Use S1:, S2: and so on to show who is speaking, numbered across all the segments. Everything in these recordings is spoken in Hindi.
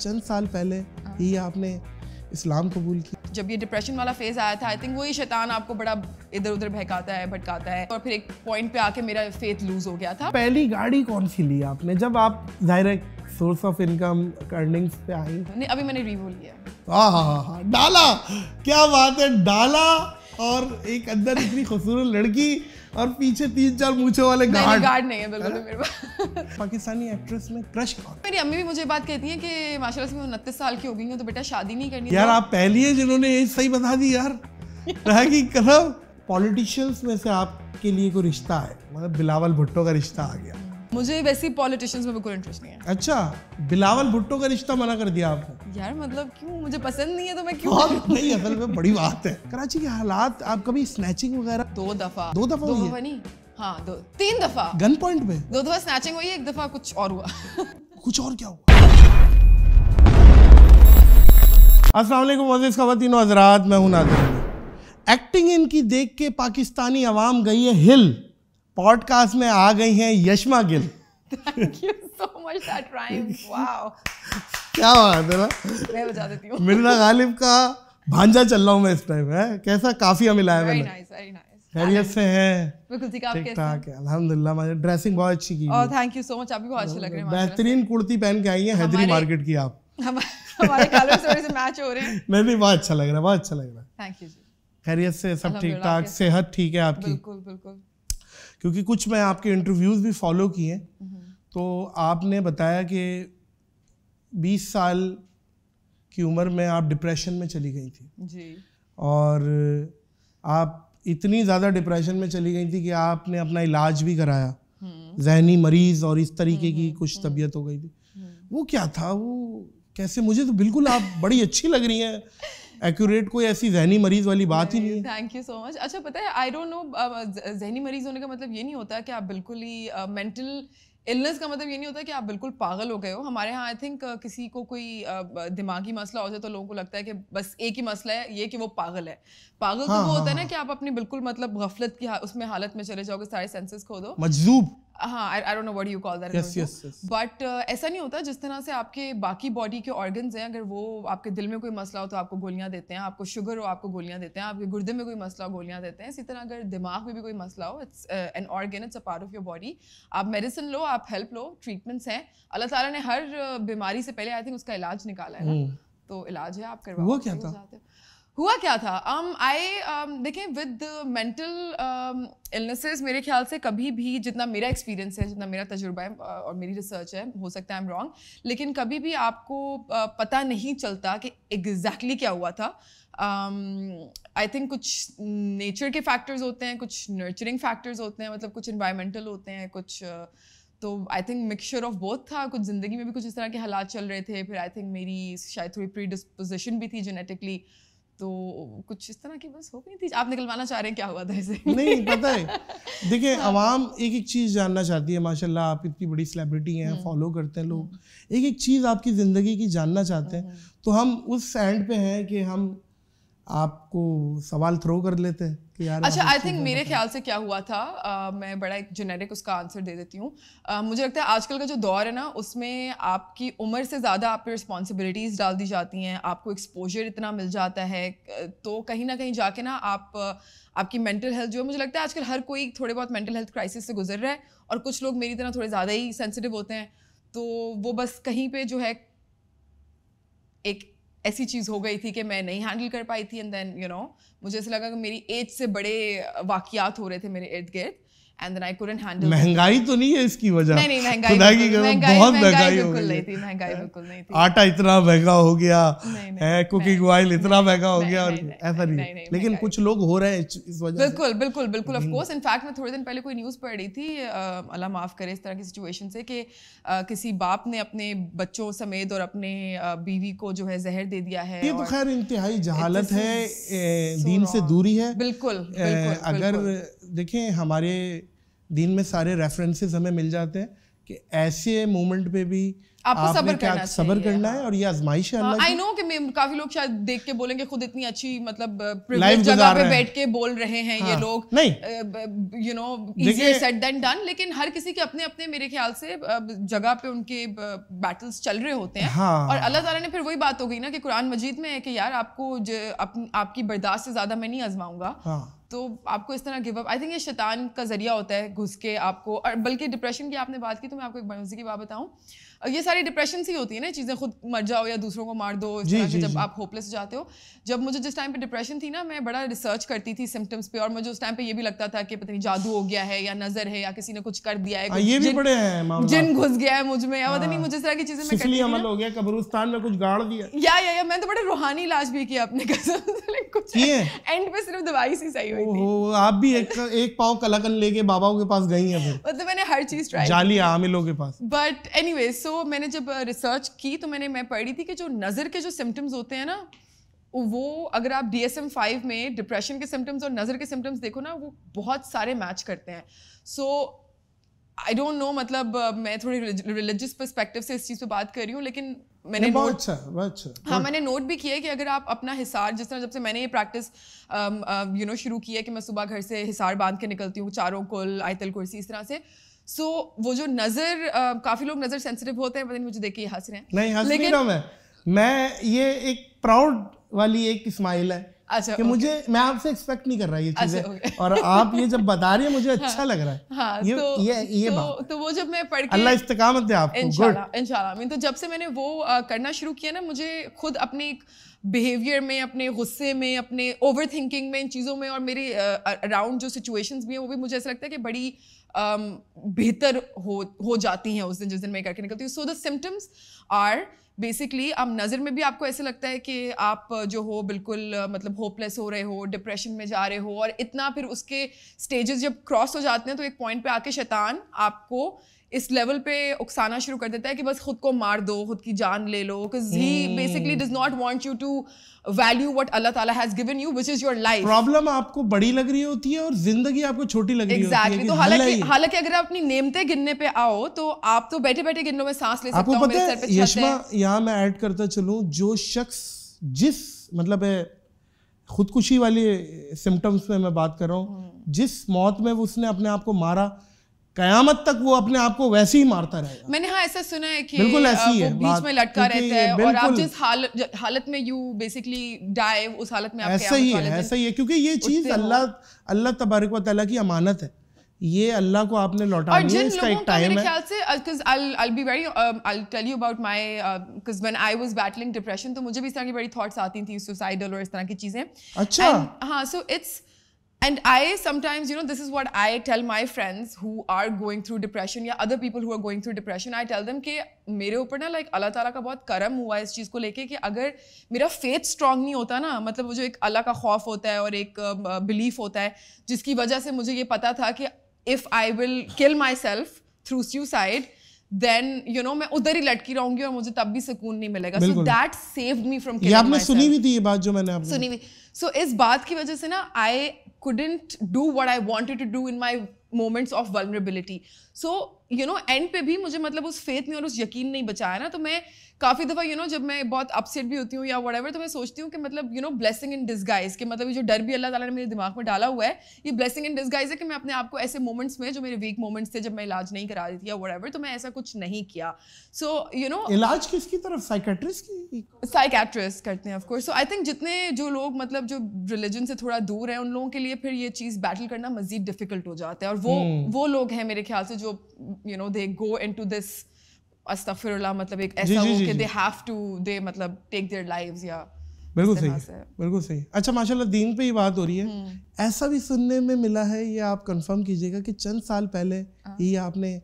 S1: चंद साल पहले ही हाँ। आपने इस्लाम कबूल किया
S2: जब ये डिप्रेशन वाला फेज आया था आई थिंक वही शैतान आपको बड़ा इधर उधर बहकाता है भटकाता है और फिर एक पॉइंट पे आके मेरा फेथ लूज हो गया था
S1: पहली गाड़ी कौन सी ली आपने जब आप जाहिर है सोर्स ऑफ इनकम अर्निंग्स पे
S2: आई नहीं अभी मैंने रीवो लिया
S1: हाँ हाँ हाँ डाला क्या बात है डाला और एक अंदर इतनी खूबसूरत लड़की और पीछे तीन चार मूछे वाले गार्ड गार्ड नहीं है बिल्कुल मेरे पास पाकिस्तानी एक्ट्रेस में क्रश कौन
S2: मेरी अम्मी भी मुझे बात कहती है कि माशाल्लाह से मैं उनतीस साल की हो गई हूँ तो बेटा शादी नहीं करनी यार तो- आप
S1: पहली है जिन्होंने एज सही बता दी यार रहा कि कदम पॉलिटिशियंस में से आपके लिए कोई रिश्ता है मतलब बिलावल भुट्टो का रिश्ता आ गया
S2: मुझे वैसे पॉलिटिशियंस में बिल्कुल इंटरेस्ट नहीं है
S1: अच्छा बिलावल भुट्टो का रिश्ता मना कर दिया आपने
S2: यार मतलब क्यों मुझे पसंद नहीं है तो मैं क्यों नहीं
S1: असल में बड़ी बात है कराची के
S2: हालात आप कभी स्नैचिंग वगैरह दो दफा दो दफा दो दफा नहीं हाँ दो तीन दफा गन पॉइंट पे दो दफा स्नैचिंग हुई एक दफा कुछ और हुआ कुछ और क्या हुआ
S1: असलम वजीज़ खवतिन हजरात मैं हूं नादिर एक्टिंग इनकी देख के पाकिस्तानी आवाम गई है हिल पॉडकास्ट में आ गई हैं Yashma Gill thank
S2: you so much that rhyme wow
S1: क्या बात है ना मैं बता देती हूं मिर्जा गालिब का भांजा चल रहा हूं मैं इस टाइम है कैसा काफिया मिला है मैंने वेरी नाइस वेरी नाइस खैरियत से हैं ठीक ठाक है अल्हम्दुलिल्लाह मुझे ड्रेसिंग बहुत अच्छी की और
S2: थैंक यू सो मच आप भी बहुत अच्छे लग रहे हैं बेहतरीन
S1: कुर्ती पहन के आई हैं हैदरी मार्केट की आप
S2: हमारे कलर से मैच हो रहे हैं
S1: नहीं नहीं बहुत अच्छा लग रहा है बहुत अच्छा लग रहा है थैंक यू जी खैरियत से सब ठीक ठाक सेहत ठीक है आपकी बिल्कुल बिल्कुल क्योंकि कुछ मैं आपके इंटरव्यूज भी फॉलो किए हैं हम्म। तो आपने बताया कि 20 साल की उम्र में आप डिप्रेशन में चली गई थी जी और आप इतनी ज़्यादा डिप्रेशन में चली गई थी कि आपने अपना इलाज भी कराया हम्म। जहनी मरीज और इस तरीके की हम्म, हम्म, कुछ तबीयत हो गई थी वो क्या था वो कैसे मुझे तो बिल्कुल आप बड़ी अच्छी लग रही हैं एक्यूरेट कोई ऐसी जहनी मरीज वाली बात ही
S2: नहीं थैंक यू सो मच अच्छा पता है आई डोंट नो जहनी मरीज होने का मतलब ये नहीं होता कि आप बिल्कुल ही मेंटल uh, इलनेस का मतलब ये नहीं होता कि आप बिल्कुल पागल हो गए हो हमारे यहाँ आई थिंक किसी को कोई दिमागी मसला हो जाए तो लोगों को लगता है कि बस एक ही मसला है ये कि वो पागल है पागल तो हाँ, तो वो हाँ, होता है हाँ, ना कि आप अपनी बिल्कुल मतलब गफलत की हा, उसमें हालत में चले जाओगे सारे सेंसेस खो दो मजलूब हाँ I don't know what you call that but ऐसा नहीं होता जिस तरह से आपके बाकी बॉडी के ऑर्गन्स हैं अगर वो आपके दिल में कोई मसला हो तो आपको गोलियां देते हैं आपको शुगर हो आपको गोलियां देते हैं आपके गुर्दे में कोई मसला हो गोलियां देते हैं इसी तरह अगर दिमाग में भी कोई मसला हो it's an organ it's a part of your body आप मेडिसिन लो आप हेल्प लो ट्रीटमेंट्स हैं अल्लाह तला ने हर uh, बीमारी से पहले आई थिंक उसका इलाज निकाला है ना हम्म। तो इलाज है आप करवा हुआ क्या था um, आई um, देखें विद मेंटल इलनेसेस मेरे ख्याल से कभी भी जितना मेरा एक्सपीरियंस है जितना मेरा तजुर्बा है uh, और मेरी रिसर्च है हो सकता है आई एम रॉन्ग लेकिन कभी भी आपको uh, पता नहीं चलता कि एग्जैक्टली exactly क्या हुआ था आई um, थिंक कुछ नेचर के फैक्टर्स होते हैं कुछ नर्चरिंग फैक्टर्स होते हैं मतलब कुछ इन्वायरमेंटल होते हैं कुछ uh, तो I think mixture of both था कुछ ज़िंदगी में भी कुछ इस तरह के हालात चल रहे थे फिर आई थिंक मेरी शायद थोड़ी प्री डिस्पोजिशन भी थी जेनेटिकली uh, तो कुछ इस तरह की बस हो गई थी आप निकलवाना चाह रहे हैं क्या हुआ था इसे नहीं पता है
S1: देखिए हाँ। आवाम एक एक चीज़ जानना चाहती है माशाल्लाह आप इतनी बड़ी सेलिब्रिटी हैं फॉलो हम्म। करते हैं लोग हम्म। एक एक चीज़ आपकी ज़िंदगी की जानना चाहते हैं हम्म। तो हम उस एंड पे हैं कि हम आपको सवाल थ्रो कर लेते हैं अच्छा आई थिंक मेरे
S2: ख्याल से क्या हुआ था uh, मैं बड़ा एक जेनेरिक उसका आंसर दे देती हूँ uh, मुझे लगता है आजकल का जो दौर है ना उसमें आपकी उम्र से ज़्यादा आप पे रिस्पॉन्सिबिलिटीज़ डाल दी जाती हैं आपको एक्सपोजर इतना मिल जाता है तो कहीं ना कहीं जाके ना आप आपकी मेंटल हेल्थ जो है मुझे लगता है आजकल हर कोई थोड़े बहुत मेंटल हेल्थ क्राइसिस से गुजर रहा है और कुछ लोग मेरी तरह थोड़े ज़्यादा ही सेंसिटिव होते हैं तो वो बस कहीं पर जो है एक ऐसी चीज़ हो गई थी कि मैं नहीं हैंडल कर पाई थी एंड देन यू नो मुझे ऐसा लगा कि मेरी एज से बड़े वाकियात हो रहे थे मेरे इर्द गिर्द and then I couldn't handle महंगाई
S1: तो नहीं है इसकी वजह नहीं नहीं महंगाई खुदा की महंगाई बहुत महंगाई बिल्कुल नहीं थी
S2: महंगाई बिल्कुल नहीं
S1: थी आटा इतना महंगा हो गया है कुकिंग ऑयल इतना महंगा हो गया ऐसा नहीं लेकिन कुछ लोग हो रहे हैं इस वजह बिल्कुल बिल्कुल
S2: बिल्कुल ऑफ कोर्स इनफैक्ट मैं थोड़े दिन पहले कोई न्यूज़ पढ़ रही थी अल्लाह माफ़ करे इस तरह की सिचुएशन से कि किसी बाप ने अपने बच्चों समेत और अपने बीवी को जो है जहर दे दिया है ये तो खैर
S1: इंतहाई जहालत है दीन से दूरी है बिल्कुल अगर देखें हमारे दिन में सारे रेफरेंसेस हमें मिल जाते हैं कि ऐसे मोमेंट पे भी आपको सबर करना है हाँ। और ये आजमाइश आई नो
S2: हाँ, कि काफी लोग शायद देख के बोलेंगे खुद इतनी अच्छी मतलब जगह पे बैठ के बोल रहे हैं ये हाँ। लोग नहीं यू नो देन डन लेकिन हर किसी के अपने अपने मेरे ख्याल से जगह पे उनके बैटल्स चल रहे होते हैं और अल्लाह तारा ने फिर वही बात हो गई ना कि कुरान मजीद में है कि यार आपको आपकी बर्दाश्त से ज्यादा मैं नहीं आजमाऊंगा तो आपको इस तरह गिव अप आई थिंक ये शैतान का जरिया होता है घुस के आपको और बल्कि डिप्रेशन की आपने बात की तो मैं आपको एक बार की बात बताऊं ये सारी डिप्रेशन से ही होती है ना चीज़ें खुद मर जाओ या दूसरों को मार दो जब आप होपलेस जाते हो जब मुझे जिस टाइम पे डिप्रेशन थी ना मैं बड़ा रिसर्च करती थी सिम्टम्स पे और मुझे उस टाइम पे ये भी लगता था कि पता नहीं जादू हो गया है या नजर है या किसी ने कुछ कर दिया है आ, हाँ, ये भी पड़े हैं जिन घुस गया है मुझ में या पता नहीं हाँ। मुझे इस तरह की चीजें मैं करती अमल हो
S1: गया कब्रिस्तान में कुछ गाड़ दिया
S2: या या या मैंने तो बड़े रूहानी इलाज भी किया अपने कुछ एंड पे सिर्फ दवाई सी सही
S1: हुई थी आप भी एक एक पाव कलाकन लेके बाबा के पास गई है
S2: मतलब मैंने हर चीज ट्राई जाली
S1: आमिलों के पास
S2: बट एनी सो मैंने जब रिसर्च की तो मैंने मैं पढ़ी थी कि जो नजर के जो सिम्टम्स होते हैं ना वो अगर आप डी एस एम फाइव में डिप्रेशन के सिम्टम्स और नज़र के सिम्टम्स देखो ना वो बहुत सारे मैच करते हैं सो आई डोंट नो मतलब uh, मैं थोड़ी रिलीजियस परस्पेक्टिव से इस चीज़ पे बात कर रही हूँ लेकिन मैंने अच्छा बहुत अच्छा
S1: बहुत अच्छा हाँ
S2: मैंने नोट भी किया है कि अगर आप अपना हिसार जिस तरह जब से मैंने ये प्रैक्टिस यू नो शुरू की है कि मैं सुबह घर से हिसार बांध के निकलती हूँ चारों कुल आयतल कुर्सी इस तरह से सो so, वो जो नज़र uh, काफ़ी लोग नज़र सेंसिटिव होते हैं पता नहीं मुझे देख के हंस रहे हैं नहीं हंस लेकिन
S1: मैं मैं ये एक प्राउड वाली एक स्माइल है
S2: अच्छा कि मुझे
S1: मैं आपसे एक्सपेक्ट नहीं कर रहा ये चीजें अच्छा, और आप ये जब बता रही है मुझे हाँ, अच्छा लग रहा है हाँ, ये तो, ये ये तो, बात
S2: तो वो जब मैं पढ़ के अल्लाह
S1: इस्तकामत दे आपको इंशाल्लाह
S2: इंशाल्लाह मीन तो जब से मैंने वो करना शुरू किया ना मुझे खुद अपने बिहेवियर में अपने गुस्से में अपने ओवर थिंकिंग में इन चीज़ों में और मेरे अराउंड जो सिचुएशंस भी हैं वो भी मुझे ऐसा लगता है कि बड़ी बेहतर हो हो जाती हैं उस दिन जिस दिन मैं करके निकलती हूँ so the symptoms are basically अब नज़र में भी आपको ऐसे लगता है कि आप जो हो बिल्कुल मतलब होपलेस हो रहे हो डिप्रेशन में जा रहे हो और इतना फिर उसके स्टेजेस जब क्रॉस हो जाते हैं तो एक पॉइंट पे आके शैतान आपको इस लेवल पे उकसाना शुरू कर देता है कि बस खुद को मार दो खुद की जान ले लो because he basically does not want you to value what Allah Taala has given you which is your life problem
S1: आपको बड़ी लग रही होती है और जिंदगी आपको छोटी लग रही exactly. होती है एग्जैक्टली तो हालांकि
S2: हालांकि अगर आप अपनी नेमते गिनने पे आओ तो आप तो बैठे बैठे गिनने में सांस ले सकते हो मेरे सर पे यशमा
S1: यहाँ मैं ऐड करता चलूँ जो शख्स जिस मतलब है खुदकुशी वाले सिम्टम्स में मैं बात कर रहा हूँ हम्म। जिस मौत में उसने अपने आप को मारा कयामत तक वो अपने आप को वैसे ही मारता रहेगा
S2: मैंने हाँ ऐसा सुना है कि बिल्कुल ऐसी है बीच में लटका रहता है और आप जिस हाल, हालत में यू बेसिकली डाई उस हालत में ऐसा ही है ऐसा
S1: ही है क्योंकि ये चीज़ अल्लाह अल्लाह तबारक वाली की अमानत है ये अल्लाह को आपने लौटा और जिन लोगों का मेरे ख्याल
S2: से cuz I'll I'll be very um, I'll tell you about my cuz when I was battling depression तो मुझे भी इस तरह की बड़ी थॉट्स आती थी सुसाइडल और इस तरह की चीजें अच्छा हाँ so it's And I sometimes, you know, this is what I tell my friends who are going through depression या other people who are going through depression. I tell them कि मेरे ऊपर ना like अल्लाह ताला का बहुत करम हुआ इस चीज़ को लेके कि अगर मेरा फेथ स्ट्रॉन्ग नहीं होता ना मतलब वो जो एक अल्लाह का खौफ होता है और एक बिलीफ होता है जिसकी वजह से मुझे ये पता था कि if I will kill myself through suicide then you know मैं उधर ही लटकी रहूंगी और मुझे तब भी सुकून नहीं मिलेगा so that saved me from आपने सुनी भी थी ये
S1: बात जो मैंने सुनी हुई
S2: सो so, इस बात की वजह से ना I couldn't do what I wanted to do in my moments of vulnerability so you know and पे भी मुझे मतलब उस फेथ में और उस यकीन नहीं बचाया ना तो मैं काफ़ी दफ़ा यू नो जब मैं बहुत अपसेट भी होती हूँ या वट तो मैं सोचती हूँ कि मतलब you know blessing in disguise के मतलब ये जो डर भी अल्लाह ताला ने मेरे दिमाग में डाला हुआ है ये ब्लेसिंग इन डिस्गाइज है कि मैं अपने आप को ऐसे मोमेंट्स में जो मेरे वीक मोमेंट्स थे जब मैं इलाज नहीं करा रही थी या वट तो मैं ऐसा कुछ नहीं किया सो यू नो इलाज किसकी तरफ साइकेट्रिस्ट की साइकेट्रिस्ट करते हैं ऑफकोर्स सो आई थिंक जितने जो लोग मतलब जो रिलीजन से थोड़ा दूर है उन लोगों के लिए फिर ये चीज़ बैटल करना मजीद डिफिकल्ट हो जाता है और वो हम्म। वो लोग हैं मेरे ख्याल से जो you know they go into this अस्तफिरुल्लाह मतलब एक ऐसा हो कि दे हैव टू दे मतलब टेक देयर लाइव्स या बिल्कुल सही
S1: बिल्कुल सही अच्छा माशाल्लाह दीन पे ही बात हो रही है हम्म। ऐसा भी सुनने में मिला है ये आप कंफर्म कीजिएगा कि चंद साल पहले हाँ। ये आपने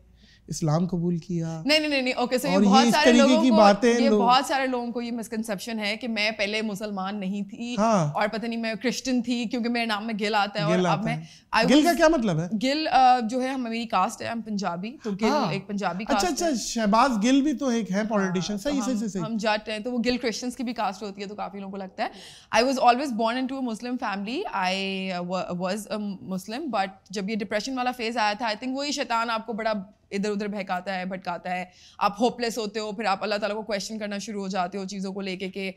S1: इस्लाम कबूल किया
S2: नहीं नहीं नहीं ओके सो ये बहुत सारे लोगों की बातें ये बहुत सारे लोगों को ये मिसकंसेप्शन है कि मैं पहले मुसलमान नहीं थी हाँ। और पता नहीं मैं क्रिश्चियन थी क्योंकि मेरे नाम में गिल आता है गिल और आता अब मैं I गिल का क्या मतलब है गिल जो है हम मेरी कास्ट है हम पंजाबी तो गिल हाँ। एक पंजाबी कास्ट अच्छा अच्छा
S1: शहबाज गिल भी तो एक है पॉलिटिशियन हाँ, सही तो सही सही हम
S2: जट हैं तो वो गिल क्रिश्चियंस की भी कास्ट होती है तो काफी लोगों को लगता है I was always born into a Muslim family I was a Muslim but जब ये डिप्रेशन वाला फेज आया था आई थिंक वही शैतान आपको बड़ा इधर उधर बहकाता है भटकाता है आप होपलेस होते हो फिर आप अल्लाह ताला को क्वेश्चन करना शुरू हो जाते हो चीज़ों को लेके के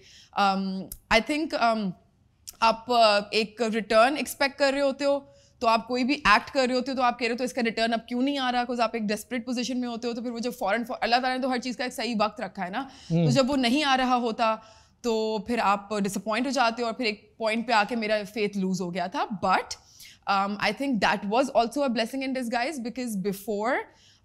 S2: आई थिंक um, आप uh, एक रिटर्न एक्सपेक्ट कर रहे होते हो तो आप कोई भी एक्ट कर रहे होते हो तो आप कह रहे हो तो इसका रिटर्न अब क्यों नहीं आ रहा बिकॉज आप एक डेस्परेट पोजीशन में होते हो तो फिर वो जो फॉरन अल्लाह ताला ने तो हर चीज़ का एक सही वक्त रखा है ना तो हम्म। जब वो नहीं आ रहा होता तो फिर आप डिसअपॉइंट हो जाते हो और फिर एक पॉइंट पे आके मेरा फेथ लूज हो गया था but I think that was also a blessing in disguise because before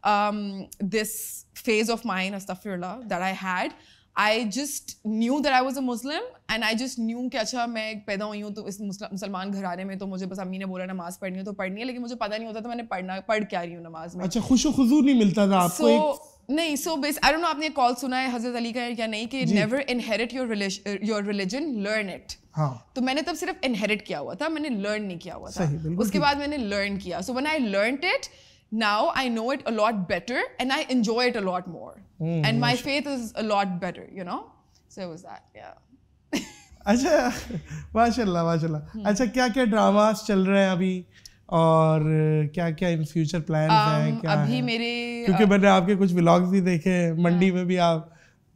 S2: um, this phase of mine, astaghfirullah, that I had, I just knew that I was a Muslim and I just knew कि अच्छा मैं पैदा हुई हूँ तो इस मुसलमान घराने में तो मुझे बस अम्मी ने बोला नमाज पढ़नी है तो पढ़नी है लेकिन मुझे पता नहीं होता था मैंने पढ़ना पढ़ क्या रही हूँ नमाज में अच्छा खुश
S1: खजूर नहीं मिलता था आपको so,
S2: एक... नहीं सो बेस आई डोंट नो आपने कॉल सुना है हजरत अली का या नहीं कि never inherit your your religion learn it हाँ. तो मैंने तब सिर्फ इनहेरिट किया हुआ था मैंने लर्न नहीं किया हुआ था उसके बाद मैंने लर्न किया so when I learn it now I know it a lot better and I enjoy it a lot more. Mm, and my faith is a lot better, you know? So it was that, yeah.
S1: अच्छा माशाल्लाह माशाल्लाह hmm. अच्छा क्या क्या ड्रामास चल रहे हैं अभी और क्या क्या इन फ्यूचर प्लान हैं um, क्या अभी
S2: मेरे क्योंकि uh,
S1: मैंने आपके कुछ व्लॉग्स भी देखे हैं मंडी में भी आप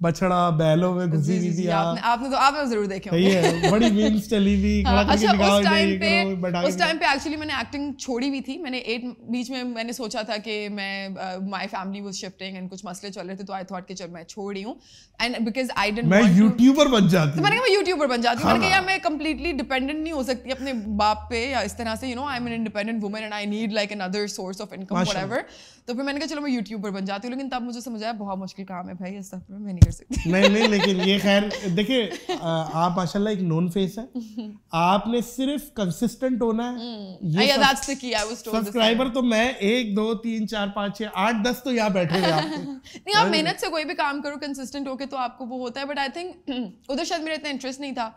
S1: बछड़ा बैलों में घुसी हुई थी आपने
S2: हाँ। आपने तो आपने तो जरूर देखे सही है
S1: बड़ी मीम्स चली थी हाँ, खड़ा अच्छा उस टाइम पे उस टाइम पे
S2: एक्चुअली मैंने एक्टिंग छोड़ी भी थी मैंने एट बीच में मैंने सोचा था कि मैं my family was shifting and कुछ मसले चल रहे थे तो आई थॉट कि चल मैं छोड़ रही हूं एंड बिकॉज़ आई डिडंट मैं
S1: यूट्यूबर बन जाती तो
S2: मैंने कहा मैं यूट्यूबर बन जाती मैंने हाँ। कहा मैं कंप्लीटली डिपेंडेंट नहीं हो सकती अपने बाप पे या इस तरह से you know I am an independent woman and I need like another source of income whatever तो फिर मैंने कहा चलो मैं यूट्यूबर बन जाती हूं लेकिन तब मुझे समझ आया बहुत मुश्किल काम है भाई इस सब में मैंने कर सकती
S1: नहीं नहीं लेकिन ये खैर देखिए आप माशाल्लाह एक नोन फेस है आपने सिर्फ कंसिस्टेंट
S2: होना है हम्म, ये that's the key I was told subscriber
S1: तो मैं एक दो तीन चार पाँच छः आठ दस तो यहाँ बैठे हुए आप
S2: नहीं आप मेहनत से कोई भी काम करो कंसिस्टेंट होके तो आपको वो होता है बट आई थिंक उधर शायद मेरा इतना इंटरेस्ट नहीं था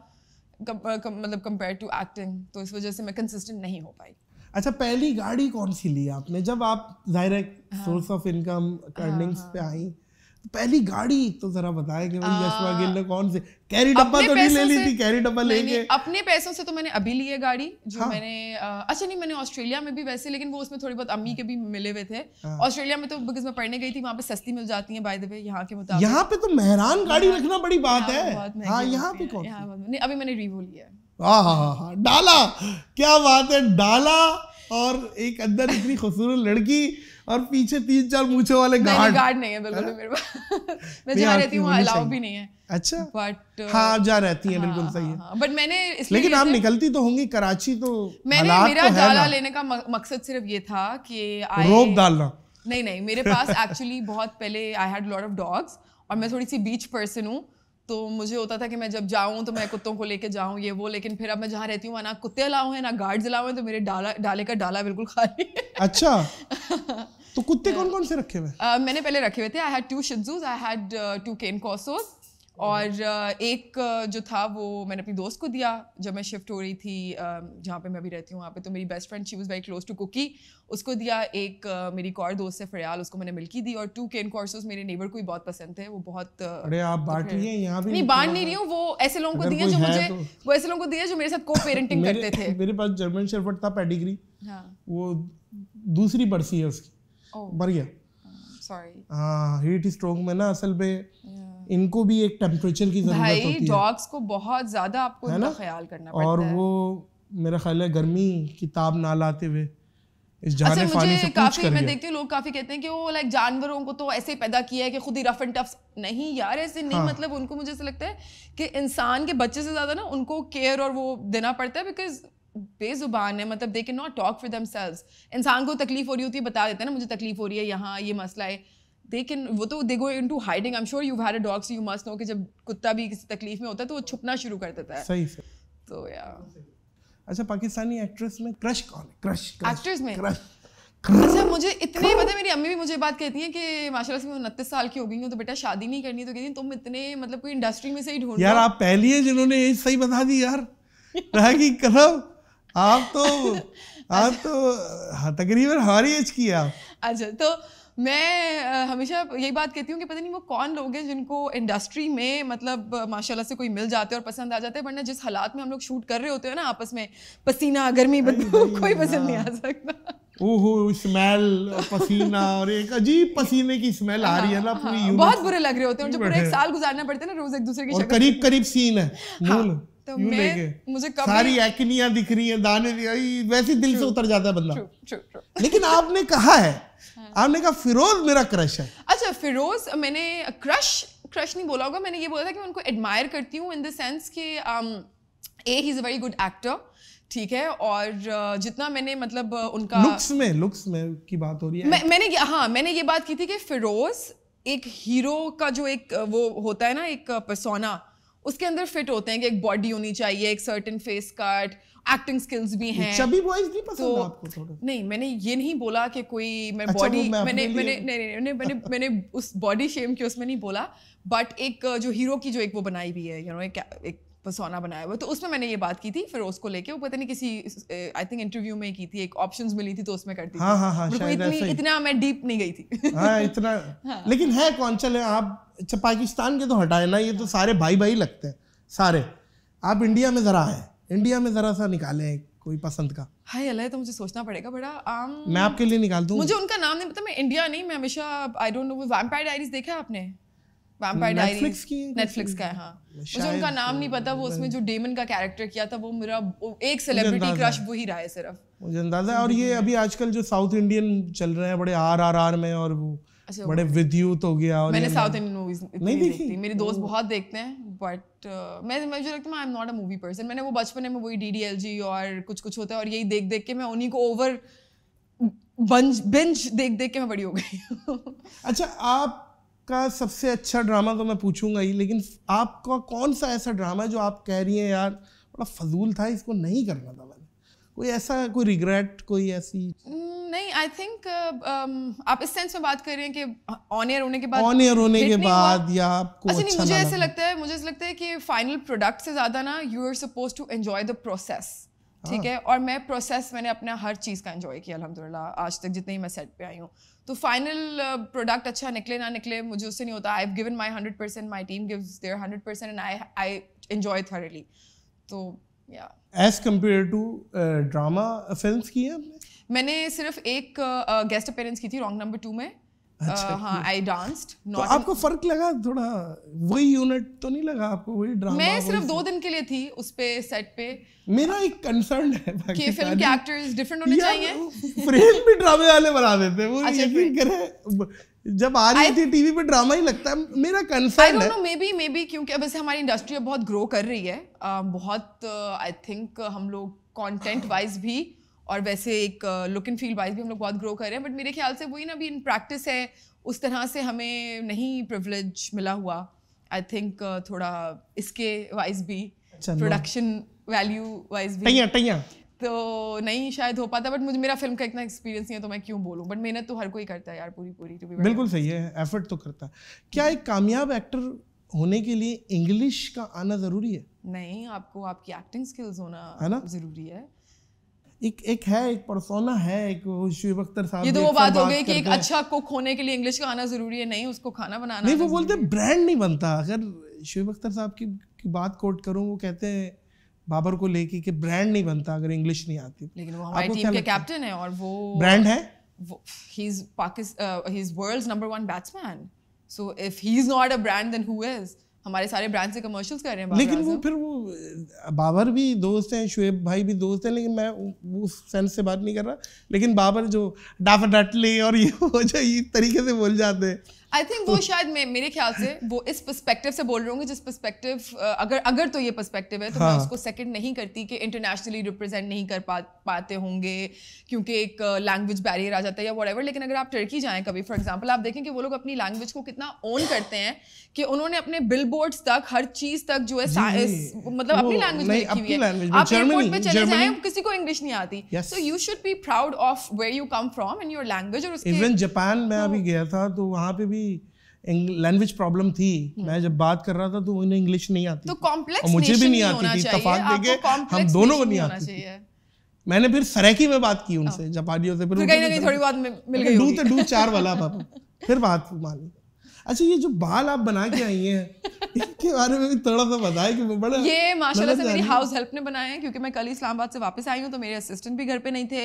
S2: मतलब कंपेयर टू एक्टिंग तो इस वजह से मैं कंसिस्टेंट नहीं हो पाई
S1: अच्छा पहली गाड़ी कौन सी ली आपने जब आप जाहिर सोर्स ऑफ इनकम अर्निंग्स पे आई पहली गाड़ी तो जरा बताएं कि भाई यश गिल ने कौन से कैरी डब्बा तो नहीं ले ली थी कैरी डब्बा लेंगे
S2: अपने पैसों से तो मैंने अभी ली है गाड़ी जो हाँ? मैंने अच्छा नहीं मैंने ऑस्ट्रेलिया में भी वैसे लेकिन वो उसमें थोड़ी बहुत अम्मी के भी मिले हुए थे हाँ। ऑस्ट्रेलिया हाँ? में तो बिकॉज मैं पढ़ने गई थी वहाँ पे सस्ती मिल जाती है बाय द वे यहाँ के मुताबिक यहाँ पे तो मेहरान गाड़ी रखना बड़ी बात है यहाँ पे हाँ, कौन अभी मैंने रिव्यू लिया
S1: है हाँ डाला क्या बात है डाला और एक अंदर इतनी खूबसूरत लड़की और पीछे तीन चार मूछे वाले गार्ड गार्ड नहीं
S2: है बिल्कुल मेरे पास
S1: मैं जा रहती हूँ अलाउ भी नहीं है अच्छा
S2: बट uh, हाँ
S1: जा रहती है हाँ, बिल्कुल सही है बट हाँ,
S2: हाँ। मैंने लेकिन आप
S1: निकलती तो होंगी कराची तो मैंने मेरा डाला तो लेने
S2: का मकसद सिर्फ ये था कि रोप डालना नहीं नहीं मेरे पास एक्चुअली बहुत पहले I had lot of dogs और मैं थोड़ी सी बीच पर्सन हूँ तो मुझे होता था कि मैं जब जाऊँ तो मैं कुत्तों को लेके जाऊँ ये वो लेकिन फिर अब मैं जहाँ रहती हूँ ना कुत्ते अलाव हैं ना गार्ड्स अलाव हैं तो मेरे डाला डाले का डाला बिल्कुल खाली
S1: अच्छा तो कुत्ते कौन कौन से रखे
S2: हुए मैंने पहले रखे हुए थे आई हैड टू शिजूज I had two cane corsos और uh, एक uh, जो था वो मैंने अपनी दोस्त को दिया जब मैं शिफ्ट हो रही थी um, जहाँ पे मैं अभी रहती हूँ वहाँ पे तो मेरी best friend she was very close to Cookie उसको दिया एक uh, मेरी कॉर दोस्त है फरियाल उसको मैंने मिल्की दी और टू केन कॉर्सेस मेरे नेबर को ही बहुत पसंद थे वो बहुत अरे
S1: आप बांट रही हैं यहाँ भी नहीं बांट नहीं रही
S2: हूँ वो ऐसे लोगों को दिए जो मुझे तो- वो ऐसे लोगों को दिए जो मेरे साथ को पेरेंटिंग करते थे
S1: मेरे पास जर्मन शेफर्ड था पेडिग्री हाँ वो दूसरी बरसी है उसकी
S2: मर गया
S1: हीट स्ट्रोक में ना असल
S2: में
S1: इनको भी एक टेम्परेचर की जरूरत होती है डॉग्स
S2: को बहुत ज्यादा आपको है ना ख्याल करना पड़ता और है।
S1: वो मेरा ख्याल है गर्मी किताब ना लाते हुए इस अच्छा, जाने अच्छा, मुझे से काफी मैं देखती
S2: हूँ लोग काफी कहते हैं कि वो लाइक जानवरों को तो ऐसे ही पैदा किया है कि खुद ही रफ एंड टफ नहीं यार ऐसे नहीं हाँ। मतलब उनको मुझे ऐसा लगता है कि इंसान के बच्चे से ज्यादा ना उनको केयर और वो देना पड़ता है बिकॉज बेज़ुबान है मतलब दे के नॉट टॉक फॉर दम इंसान को तकलीफ़ हो रही होती है बता देते हैं ना मुझे तकलीफ़ हो रही है यहाँ ये मसला है दे कैन वो तो they go into hiding I am sure you had a dogs you must know कि जब कुत्ता भी किसी तकलीफ में होता है तो वो छुपना शुरू कर देता है सही से तो या
S1: अच्छा पाकिस्तानी एक्ट्रेस में क्रश कौन है क्रश एक्ट्रेस
S2: में क्रश अच्छा मुझे इतने पता है मेरी अम्मी भी मुझे बात कहती हैं कि माशाल्लाह से मैं उनतीस साल की हो गई हूँ तो बेटा शादी नहीं करनी तो कहती तुम इतने मतलब कोई इंडस्ट्री में से ही ढूंढ यार आप
S1: पहली है जिन्होंने एज सही बता दी यार रहा कि कदम आप तो आप तो हाँ, तकरीबन हमारी एज की है
S2: अच्छा तो मैं हमेशा यही बात कहती हूँ कि पता नहीं वो कौन लोग हैं जिनको इंडस्ट्री में मतलब माशाल्लाह से कोई मिल जाते हैं और पसंद आ जाते हैं वरना जिस हालात में हम लोग शूट कर रहे होते हैं ना आपस में पसीना गर्मी बदबू कोई पसंद नहीं आ सकता
S1: ओहो स्मेल पसीना और एक अजीब पसीने की स्मेल आ रही है ना हाँ, पूरी हाँ, बहुत
S2: बुरे लग रहे होते हैं जब पूरा एक साल गुजारना पड़ता है ना रोज एक दूसरे के करीब
S1: करीब सीन है तो यूं मैं मुझे कभी सारी दिख रही हैं दाने वैसे दिल से उतर जाता है
S2: बंदा
S1: लेकिन आपने कहा है हाँ। आपने कहा फिरोज मेरा क्रश है
S2: अच्छा फिरोज मैंने क्रश क्रश नहीं बोला होगा मैंने ये बोला था कि मैं उनको एडमायर करती हूँ इन द सेंस कि a he is a very good actor ठीक है और uh, जितना मैंने मतलब uh, उनका लुक्स
S1: में लुक्स में की बात हो रही है मैं, मैंने
S2: हाँ मैंने ये बात की थी कि फिरोज एक हीरो का जो एक uh, वो होता है ना एक पर्सोना उसके अंदर फिट होते हैं कि एक बॉडी होनी चाहिए एक certain face cut acting skills भी हैं चबी बॉयज नहीं पसंद तो, आपको थोड़ा नहीं मैंने ये नहीं बोला कि कोई मैं अच्छा, बॉडी मैं मैंने मैंने नहीं नहीं मैंने मैंने, मैंने उस बॉडी शेम के उसमें नहीं बोला बट एक जो हीरो की जो एक वो बनाई भी है यू नो एक पसौना बनाया हुआ तो उसमें मैंने ये बात की थी फिर उसको लेके वो पता नहीं किसी आई थिंक इंटरव्यू में की थी एक ऑप्शंस मिली थी तो उसमें करती हाँ, थी हाँ, हाँ, हाँ इतनी, इतना मैं डीप नहीं गई थी हाँ,
S1: इतना हाँ. लेकिन है कौन चले आप अच्छा, पाकिस्तान के तो हटाए ना ये तो हाँ। सारे भाई भाई लगते हैं सारे आप इंडिया में ज़रा आए इंडिया में ज़रा सा निकाले कोई पसंद का
S2: हाय अल्लाह तो मुझे सोचना पड़ेगा बड़ा आम um,
S1: मैं आपके लिए निकाल दूं मुझे
S2: उनका नाम नहीं पता मैं इंडिया नहीं मैं हमेशा आई डोंट नो वो वैम्पायर डायरीज देखा आपने वैम्पायर नेटफ्लिक्स का है हाँ मुझे उनका नाम नहीं पता वो उसमें जो डेमन का कैरेक्टर किया था वो मेरा एक सेलिब्रिटी क्रश रहा है सिर्फ
S1: मुझे अंदाजा है और ये अभी आजकल जो साउथ इंडियन चल रहे हैं बड़े आर आर आर में और वो अच्छा, बड़े विद्युत हो गया और मैंने साउथ
S2: इंडियन मूवीज नहीं देखी मेरे दोस्त बहुत देखते हैं बट मैं मुझे लगता है I am not a movie person मैंने वो बचपन में वही और कुछ कुछ होता है और यही देख देख के मैं उन्हीं को ओवर बंज बेंच देख देख के मैं बड़ी हो गई
S1: अच्छा आप का सबसे अच्छा ड्रामा तो मैं पूछूंगा ही लेकिन आपका कौन सा ऐसा ड्रामा है जो आप कह रही हैं यार बड़ा फजूल था इसको नहीं करना था मैंने कोई ऐसा कोई रिग्रेट कोई ऐसी
S2: hmm, नहीं आई थिंक uh, um, आप इस सेंस में बात कर रहे हैं कि ऑन uh, एयर होने के बाद ऑन एयर होने के बाद
S1: या आपको अच्छा, नहीं, अच्छा मुझे ऐसे
S2: लगता है मुझे ऐसे लगता है कि फाइनल प्रोडक्ट से ज़्यादा ना you are suppose to enjoy the process ठीक हाँ। है और मैं प्रोसेस मैंने अपना हर चीज़ का एंजॉय किया अलहमदिल्ला आज तक जितने ही मैं सेट पे आई हूँ तो फाइनल प्रोडक्ट uh, अच्छा निकले ना निकले मुझे उससे नहीं होता I given my hundred percent my team give their hundred percent and I I enjoy thoroughly तो
S1: as compare to drama film की है
S2: मैंने सिर्फ एक गेस्ट uh, अपेयरेंस की थी रॉन्ग नंबर टू में अच्छा, हाँ, तो आपको
S1: फर्क लगा थोड़ा वही यूनिट तो नहीं लगा आपको वही ड्रामा मैं सिर्फ दो
S2: दिन के लिए थी उस पे सेट पे
S1: मेरा एक कंसर्न है कि फिल्म के
S2: एक्टर्स डिफरेंट होने चाहिए
S1: फ्रेम भी ड्रामे वाले बना देते हैं वो अच्छा, यकीन जब आ रही थी टीवी पे ड्रामा ही लगता है मेरा कंसर्न है
S2: मे बी मे बी क्योंकि वैसे हमारी इंडस्ट्री बहुत ग्रो कर रही है uh, बहुत आई uh, थिंक uh, हम लोग कंटेंट वाइज भी और वैसे एक लुक एंड फील वाइज भी हम लोग बहुत ग्रो कर रहे हैं बट मेरे ख्याल से वही ना अभी इन प्रैक्टिस है उस तरह से हमें नहीं प्रिवलेज मिला हुआ आई थिंक थोड़ा इसके वाइज भी प्रोडक्शन वैल्यू वाइज भी तैया, तैया। तो नहीं शायद हो पाता बट मुझे मेरा फिल्म का इतना एक्सपीरियंस नहीं है तो मैं क्यों बोलूँ बट मेहनत तो हर कोई करता है यार पूरी पूरी टू बिल्कुल
S1: सही है एफर्ट तो करता क्या एक कामयाब एक्टर होने के लिए इंग्लिश का आना जरूरी है
S2: नहीं आपको आपकी एक्टिंग स्किल्स होना है ना जरूरी है
S1: एक एक है एक परसोना है एक शुएब अख्तर साहब ये तो वो बात हो गई कि एक अच्छा
S2: कुक होने के लिए इंग्लिश का आना जरूरी है नहीं उसको खाना बनाना नहीं वो बोलते
S1: ब्रांड नहीं बनता अगर शुएब अख्तर साहब की, की बात कोट करूँ वो कहते हैं बाबर को लेके कि ब्रांड नहीं बनता अगर इंग्लिश नहीं आती लेकिन वो हमारी टीम के
S2: कैप्टन है और वो ब्रांड है he is Pakistan he is world's number 1 batsman so if he is not a brand then who is हमारे सारे ब्रांड से कमर्शियल्स कर रहे हैं लेकिन वो
S1: फिर वो बाबर भी दोस्त हैं शुएब भाई भी दोस्त हैं लेकिन मैं वो सेंस से बात नहीं कर रहा लेकिन बाबर जो डाफा डटली और ये वो जो ये तरीके से बोल जाते हैं
S2: आई थिंक वो शायद मैं मेरे ख्याल से वो इस पर्सपेक्टिव से बोल रहे जिस पर्सपेक्टिव अगर अगर तो ये पर्सपेक्टिव है तो हाँ. मैं उसको सेकंड नहीं करती कि इंटरनेशनली रिप्रेजेंट नहीं कर पा पाते होंगे क्योंकि एक लैंग्वेज बैरियर आ जाता है या वट एवर लेकिन अगर आप टर्की जाएं कभी फॉर एग्जाम्पल आप देखें कि वो लोग अपनी लैंग्वेज को कितना ओन करते हैं कि उन्होंने अपने बिल तक हर चीज़ तक जो है मतलब अपनी लैंग्वेज में लिखी हुई है आप एयरपोर्ट पर चले जाएं किसी को इंग्लिश नहीं आती so you should be proud of where you come from in your language और इवन
S1: जापान में तो अभी गया था तो वहाँ पे भी भी लैंग्वेज प्रॉब्लम थी मैं जब बात कर रहा था तो उन्हें इंग्लिश नहीं आती
S2: तो और मुझे भी नहीं आती थी इतफाक देखे हम दोनों को नहीं आती थी
S1: मैंने फिर सरेकी में बात की उनसे हाँ। जापानियों से फिर डू तो डू चार वाला फिर बात मानी अच्छा ये जो बाल आप बना के आई हैं इनके बारे में भी थोड़ा सा बताएं कि वो बड़ा ये माशाल्लाह से मेरी हाउस
S2: हेल्प ने बनाए हैं क्योंकि मैं कल इस्लामाबाद से वापस आई हूँ तो मेरे असिस्टेंट भी घर पे नहीं थे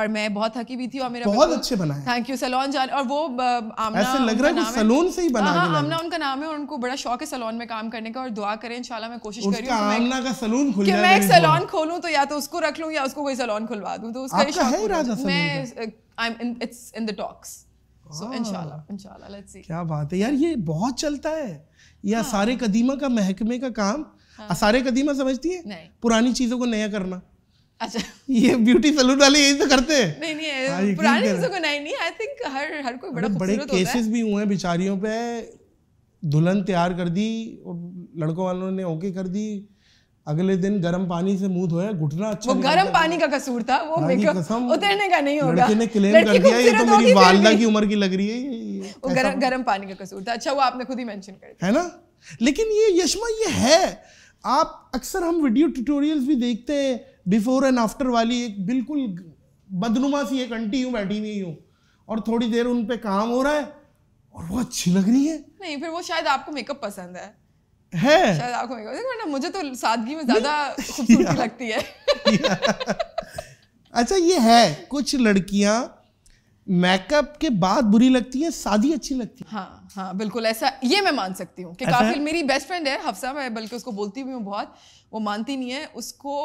S2: और मैं बहुत थकी भी थी और मेरा बहुत मतलब अच्छे बनाए थैंक यू सलोन जान और वो आमना ऐसे लग रहा है सलोन से ही बना हाँ, हाँ आमना उनका नाम है और उनको बड़ा शौक है सलोन में काम करने का और दुआ करें इंशाल्लाह मैं कोशिश कर रही हूँ आमना
S1: का सैलून खुल मैं एक सैलून
S2: खोलूँ तो या तो उसको रख लूँ या उसको कोई सलोन खुलवा दूँ तो उसका मैं I am in it's in the talks so इंशाल्लाह इंशाल्लाह लेट्स सी क्या
S1: बात है यार ये बहुत चलता है ये हाँ। सारे कदीमा का महकमे का काम हाँ। सारे कदीमा समझती है पुरानी चीजों को नया करना
S2: अच्छा ये
S1: ब्यूटी सैलून वाले यही तो करते हैं
S2: नहीं नहीं हाँ, पुरानी चीजों को नहीं आई थिंक हर हर कोई बड़ा बड़े केसेस
S1: भी हुए हैं बेचारियों पे दुल्हन तैयार कर दी और लड़कों वालों ने ओके कर दी अगले दिन गर्म पानी से मुंह धोया घुटना अच्छा वो गर्म
S2: पानी का कसूर था वो कसम उतरने का नहीं होगा लड़की ने क्लेम कर दिया ये तो मेरी वालदा की उम्र
S1: की लग रही है ये
S2: वो गर्म गर्म पानी का कसूर था अच्छा वो आपने खुद ही मेंशन कर दिया है ना लेकिन ये यशमा ये है
S1: आप अक्सर हम वीडियो ट्यूटोरियल्स भी देखते हैं बिफोर एंड आफ्टर वाली एक बिल्कुल बदनुमा सी एक आंटी हूँ बैठी हुई हूँ और थोड़ी देर उन पे काम हो रहा है और वो अच्छी लग रही है
S2: नहीं फिर वो शायद आपको मेकअप पसंद है है शायद मुझे तो सादगी में ज्यादा खूबसूरती लगती है
S1: अच्छा ये है कुछ लड़कियां मेकअप के बाद बुरी लगती है शादी
S2: अच्छी लगती है हाँ हाँ बिल्कुल ऐसा ये मैं मान सकती हूँ कि मेरी बेस्ट फ्रेंड है हफ्सा मैं बल्कि उसको बोलती भी हूँ बहुत वो मानती नहीं है उसको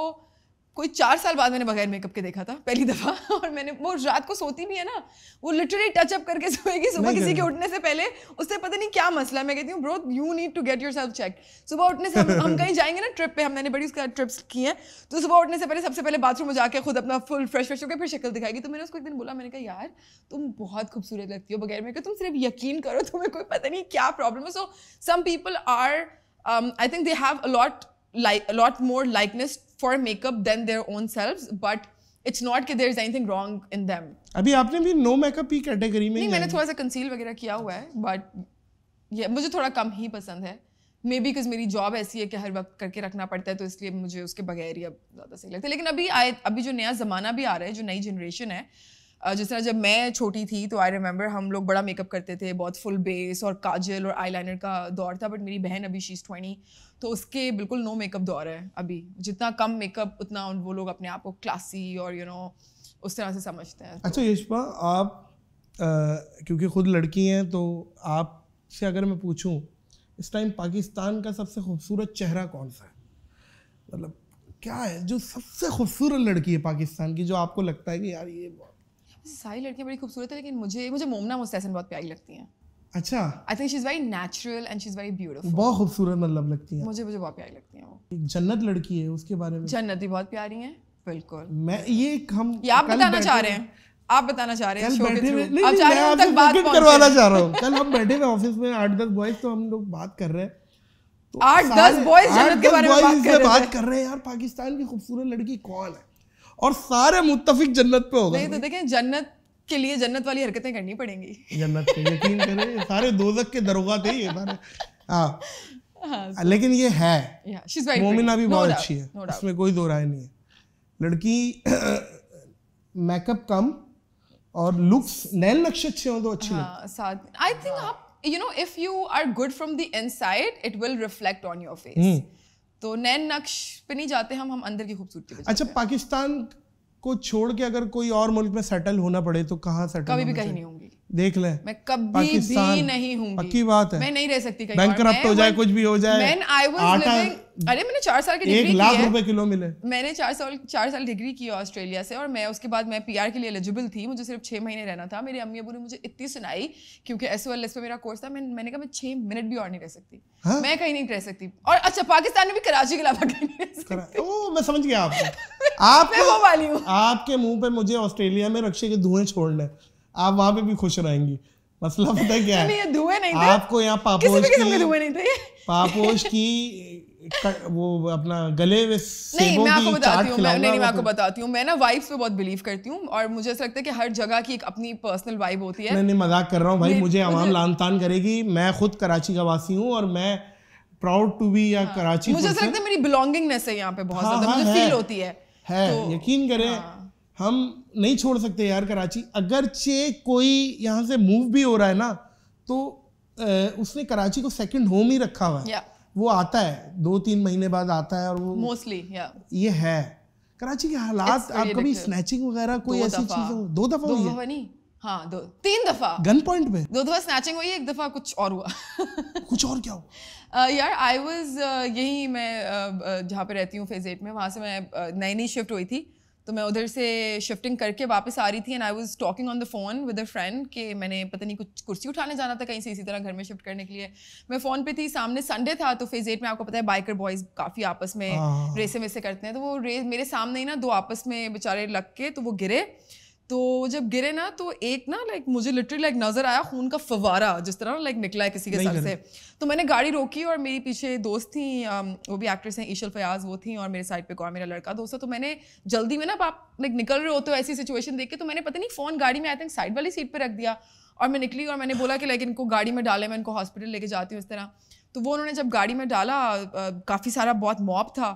S2: कोई चार साल बाद मैंने बगैर मेकअप के देखा था पहली दफ़ा और मैंने वो रात को सोती भी है ना वो लिटरली टचअप करके सोएगी सुबह किसी के उठने से पहले उससे पता नहीं क्या मसला मैं कहती हूँ bro you need to get yourself check सुबह उठने से हम, हम कहीं जाएंगे ना ट्रिप पे हम मैंने बड़ी उसका ट्रिप्स की हैं तो सुबह उठने से पहले सबसे पहले बाथरूम में जाकर खुद अपना फुल फ्रेश फ्रेश होकर फिर शक्ल दिखाएगी तो मैंने उसको एक दिन बोला मैंने कहा यार तुम बहुत खूबसूरत लगती हो बगैर मेकअप तुम सिर्फ यकीन करो तुम्हें कोई पता नहीं क्या प्रॉब्लम है so some people are I think they have a lot like a lot more likeness for makeup than their own self but it's not कि there is anything wrong in them अभी
S1: आपने भी नो मेकअप ही कैटेगरी में नहीं मैंने थोड़ा सा
S2: कंसील वगैरह किया हुआ है बट ये मुझे थोड़ा कम ही पसंद है मे बी बिकॉज मेरी जॉब ऐसी है कि हर वक्त करके रखना पड़ता है तो इसलिए मुझे उसके बगैर ही अब ज़्यादा सही लगता है लेकिन अभी आए अभी जो नया ज़माना भी आ रहा है जो नई जनरेशन है जिस तरह जब मैं छोटी थी तो आई रिमेंबर हम लोग बड़ा मेकअप करते थे बहुत फुल बेस और काजल और लाइनर का दौर था बट मेरी बहन अभी शीज ट्वेंटी तो उसके बिल्कुल नो मेकअप दौर है अभी जितना कम मेकअप उतना वो लोग अपने आप को क्लासी और यू you नो know, उस तरह से समझते हैं अच्छा
S1: यशपा आप आ, क्योंकि खुद लड़की हैं तो आपसे अगर मैं पूछूं इस टाइम पाकिस्तान का सबसे खूबसूरत चेहरा कौन सा है मतलब क्या है जो सबसे खूबसूरत लड़की है पाकिस्तान की जो आपको लगता है कि यार ये
S2: सारी लड़कियां बड़ी खूबसूरत है लेकिन मुझे मुझे मोमना मुस्तैसन बहुत प्यारी लगती हैं अच्छा I think she is very natural and she is very beautiful
S1: बहुत खूबसूरत मतलब लगती हैं
S2: मुझे मुझे बहुत प्यारी लगती
S1: हैं वो एक जन्नत लड़की है उसके बारे में
S2: जन्नत भी बहुत प्यारी हैं बिल्कुल मैं ये हम ये आप बताना चाह रहे हैं आप बताना चाह रहे हैं शो के थ्रू आप चाह रहे हैं तक बात करवाना चाह रहा हूं
S1: कल हम बैठे हुए ऑफिस में 8-10 बॉयज तो हम लोग बात कर रहे हैं तो आठ दस बॉयज जन्नत के बारे में बात कर रहे
S2: हैं यार पाकिस्तान की खूबसूरत लड़की कौन है
S1: और सारे मुत्तफिक जन्नत पे होगा नहीं तो
S2: देखें जन्नत के लिए जन्नत वाली हरकतें करनी पड़ेंगी
S1: जन्नत पे यकीन करें सारे दोजक के दरोगा थे ये सारे हाँ,
S2: हाँ लेकिन ये है मोमिना भी बहुत अच्छी है इसमें
S1: कोई दो राय नहीं है लड़की मेकअप कम और लुक्स नैल नक्शे अच्छे हों तो अच्छी हाँ,
S2: साथ आई थिंक आप you know if you are good from the inside it will reflect on your face तो नैन नक्श पे नहीं जाते हम हम अंदर की खूबसूरती
S1: अच्छा पाकिस्तान को छोड़ के अगर कोई और मुल्क में सेटल होना पड़े तो कहाँ सेटल कभी भी कहीं नहीं होंगे देख ले
S2: मैं कभी भी नहीं हूँ पक्की बात है मैं नहीं रह सकती कहीं बैंक करप्ट हो जाए मैं, कुछ
S1: भी हो जाए मैं आई वाज लिविंग अरे
S2: मैंने चार साल की डिग्री एक लाख रुपए किलो मिले मैंने चार साल चार साल डिग्री की ऑस्ट्रेलिया से और मैं उसके बाद मैं पीआर के लिए एलिजिबल थी मुझे सिर्फ छह महीने रहना था मेरी अम्मी अबू ने मुझे इतनी सुनाई क्योंकि एस ओ पे मेरा कोर्स था मैं, मैंने कहा मैं छह मिनट भी और नहीं रह सकती हा? मैं कहीं नहीं रह सकती और अच्छा पाकिस्तान में भी कराची के अलावा कहीं मैं समझ गया आपको आप मैं वो वाली हूँ आपके
S1: मुंह पे मुझे ऑस्ट्रेलिया में रक्षे के धुएं छोड़ने आप वहां पे भी खुश रहेंगी मतलब पता क्या है
S2: नहीं नहीं थे आपको
S1: यहाँ पापोश की धुएं नहीं
S2: थे पापोश
S1: की वो अपना गले में नहीं मैं आपको बताती हूँ मैं नहीं, मैं आपको बताती
S2: हूँ मैं ना वाइफ्स पे बहुत बिलीव करती हूँ और मुझे ऐसा लगता है कि हर जगह की एक अपनी पर्सनल वाइब होती है नहीं नहीं
S1: मजाक कर रहा हूँ भाई मुझे आवाम लान तान करेगी मैं खुद कराची का वासी हूँ और मैं प्राउड टू बी या हाँ, कराची मुझे ऐसा लगता
S2: है मेरी बिलोंगिंगनेस है यहाँ पे बहुत हाँ, ज्यादा मुझे फील हाँ, होती है
S1: है तो- यकीन करें हम नहीं छोड़ सकते यार कराची अगर चे कोई यहाँ से मूव भी हो रहा है ना तो उसने कराची को सेकंड होम ही रखा हुआ है yeah. वो आता है दो तीन महीने बाद आता है और वो
S2: मोस्टली yeah. ये है कराची के हालात आप कभी स्नैचिंग वगैरह कोई ऐसी चीज दो दफा हुई है नहीं हाँ दो तीन दफा गन पॉइंट पे दो दफा स्नैचिंग हुई एक दफा कुछ और हुआ कुछ और क्या हुआ uh, यार आई वाज uh, यही मैं uh, जहाँ पे रहती हूँ फेज एट में वहाँ से मैं uh, नई नई शिफ्ट हुई थी तो मैं उधर से शिफ्टिंग करके वापस आ रही थी and I was talking on the phone with a friend कि मैंने पता नहीं कुछ कुर्सी उठाने जाना था कहीं से इसी तरह घर में शिफ्ट करने के लिए मैं फ़ोन पे थी सामने संडे था तो फेज एट में आपको पता है बाइकर बॉयज़ काफ़ी आपस में हाँ। रेसे वेसे करते हैं तो वो रेस मेरे सामने ही ना दो आपस में बेचारे लग के तो वो गिरे तो जब गिरे ना तो एक ना लाइक मुझे लिटरली लाइक नजर आया खून का फवारा जिस तरह लाइक निकला है किसी के सर से तो मैंने गाड़ी रोकी और मेरी पीछे दोस्त थी वो भी एक्ट्रेस हैं ईशल फयाज वो थी और मेरे साइड पे और मेरा लड़का दोस्त तो मैंने जल्दी में ना आप लाइक निकल रहे होते हो ऐसी सिचुएशन देख के तो मैंने पता नहीं फ़ोन गाड़ी में आई थिंक साइड वाली सीट पर रख दिया और मैं निकली और मैंने बोला कि लाइक इनको गाड़ी में डाले मैं इनको हॉस्पिटल लेके जाती हूँ इस तरह तो वो उन्होंने जब गाड़ी में डाला काफ़ी सारा बहुत मॉप था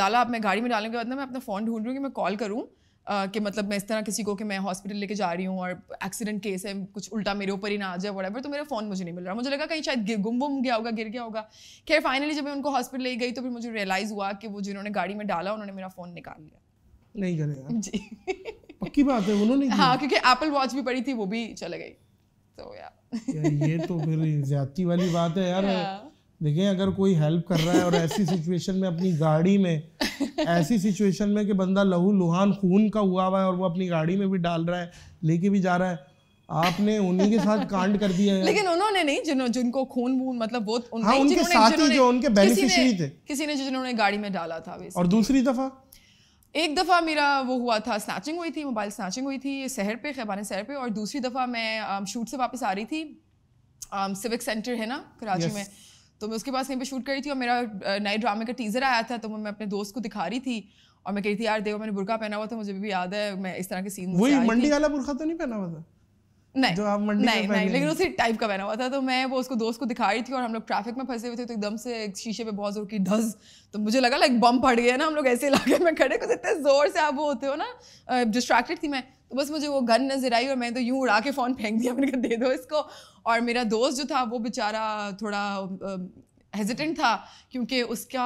S2: डाला अब मैं गाड़ी में डालने के बाद ना मैं अपना फ़ोन ढूंढ रही हूँ कि मैं कॉल करूँ कि मतलब मैं इस तरह किसी को कि मैं हॉस्पिटल लेके जा रही हूँ और एक्सीडेंट केस है कुछ उल्टा मेरे ऊपर ही ना आ जाए वट तो मेरा फ़ोन मुझे नहीं मिल रहा मुझे लगा कहीं शायद गुम गुम गया होगा गिर गया होगा खैर फाइनली जब मैं उनको हॉस्पिटल ले गई तो फिर मुझे रियलाइज़ हुआ कि वो जिन्होंने गाड़ी में डाला उन्होंने मेरा फ़ोन निकाल लिया
S1: नहीं करेगा जी पक्की बात है उन्होंने हाँ
S2: क्योंकि एप्पल वॉच भी पड़ी थी वो भी चले गई तो
S1: यार ये तो फिर ज्यादती वाली बात है यार हाँ। देखें अगर कोई हेल्प कर रहा है और ऐसी सिचुएशन में अपनी गाड़ी में ऐसी सिचुएशन में कि बंदा लहू लुहान खून का हुआ हुआ है और वो अपनी गाड़ी में भी डाल रहा है लेके भी जा रहा है आपने उन्हीं के साथ कांड कर दिया है लेकिन
S2: उन्होंने नहीं जिन, जिनको खून वून मतलब वो उन, हाँ, उनके साथ ही जो उनके बेनिफिशियरी थे किसी ने जिन्होंने गाड़ी में डाला था और दूसरी दफा एक दफ़ा मेरा वो हुआ था स्नैचिंग हुई थी मोबाइल स्नैचिंग हुई थी शहर पे खैबान शहर पे और दूसरी दफ़ा मैं शूट um, से वापस आ रही थी सिविक um, सेंटर है ना कराची में तो मैं उसके पास कहीं पे शूट कर रही थी और मेरा नए ड्रामे का टीज़र आया था तो मैं अपने दोस्त को दिखा रही थी और मैं कह रही थी यार देखो मैंने बुरका पहना हुआ था मुझे भी याद है मैं इस तरह के सीन वही मंडी वाला
S1: बुरका तो नहीं पहना हुआ था नहीं जो आप मंडी नहीं नहीं लेकिन उसी
S2: टाइप का पहना हुआ था तो मैं वो उसको दोस्त को दिखा रही थी और हम लोग ट्रैफिक में फंसे हुए थे तो एकदम से शीशे पे बहुत जोर की ढस तो मुझे लगा लाइक बम फट गया ना हम लोग ऐसे इलाके में खड़े कुछ इतने जोर से आप वो होते हो ना डिस्ट्रैक्टेड थी मैं तो बस मुझे वो गन नजर आई और मैंने तो यूँ उड़ा के फ़ोन फेंक दिया मैंने कहा दे दो इसको और मेरा दोस्त जो था वो बेचारा थोड़ा हेजिटेंट था क्योंकि उसका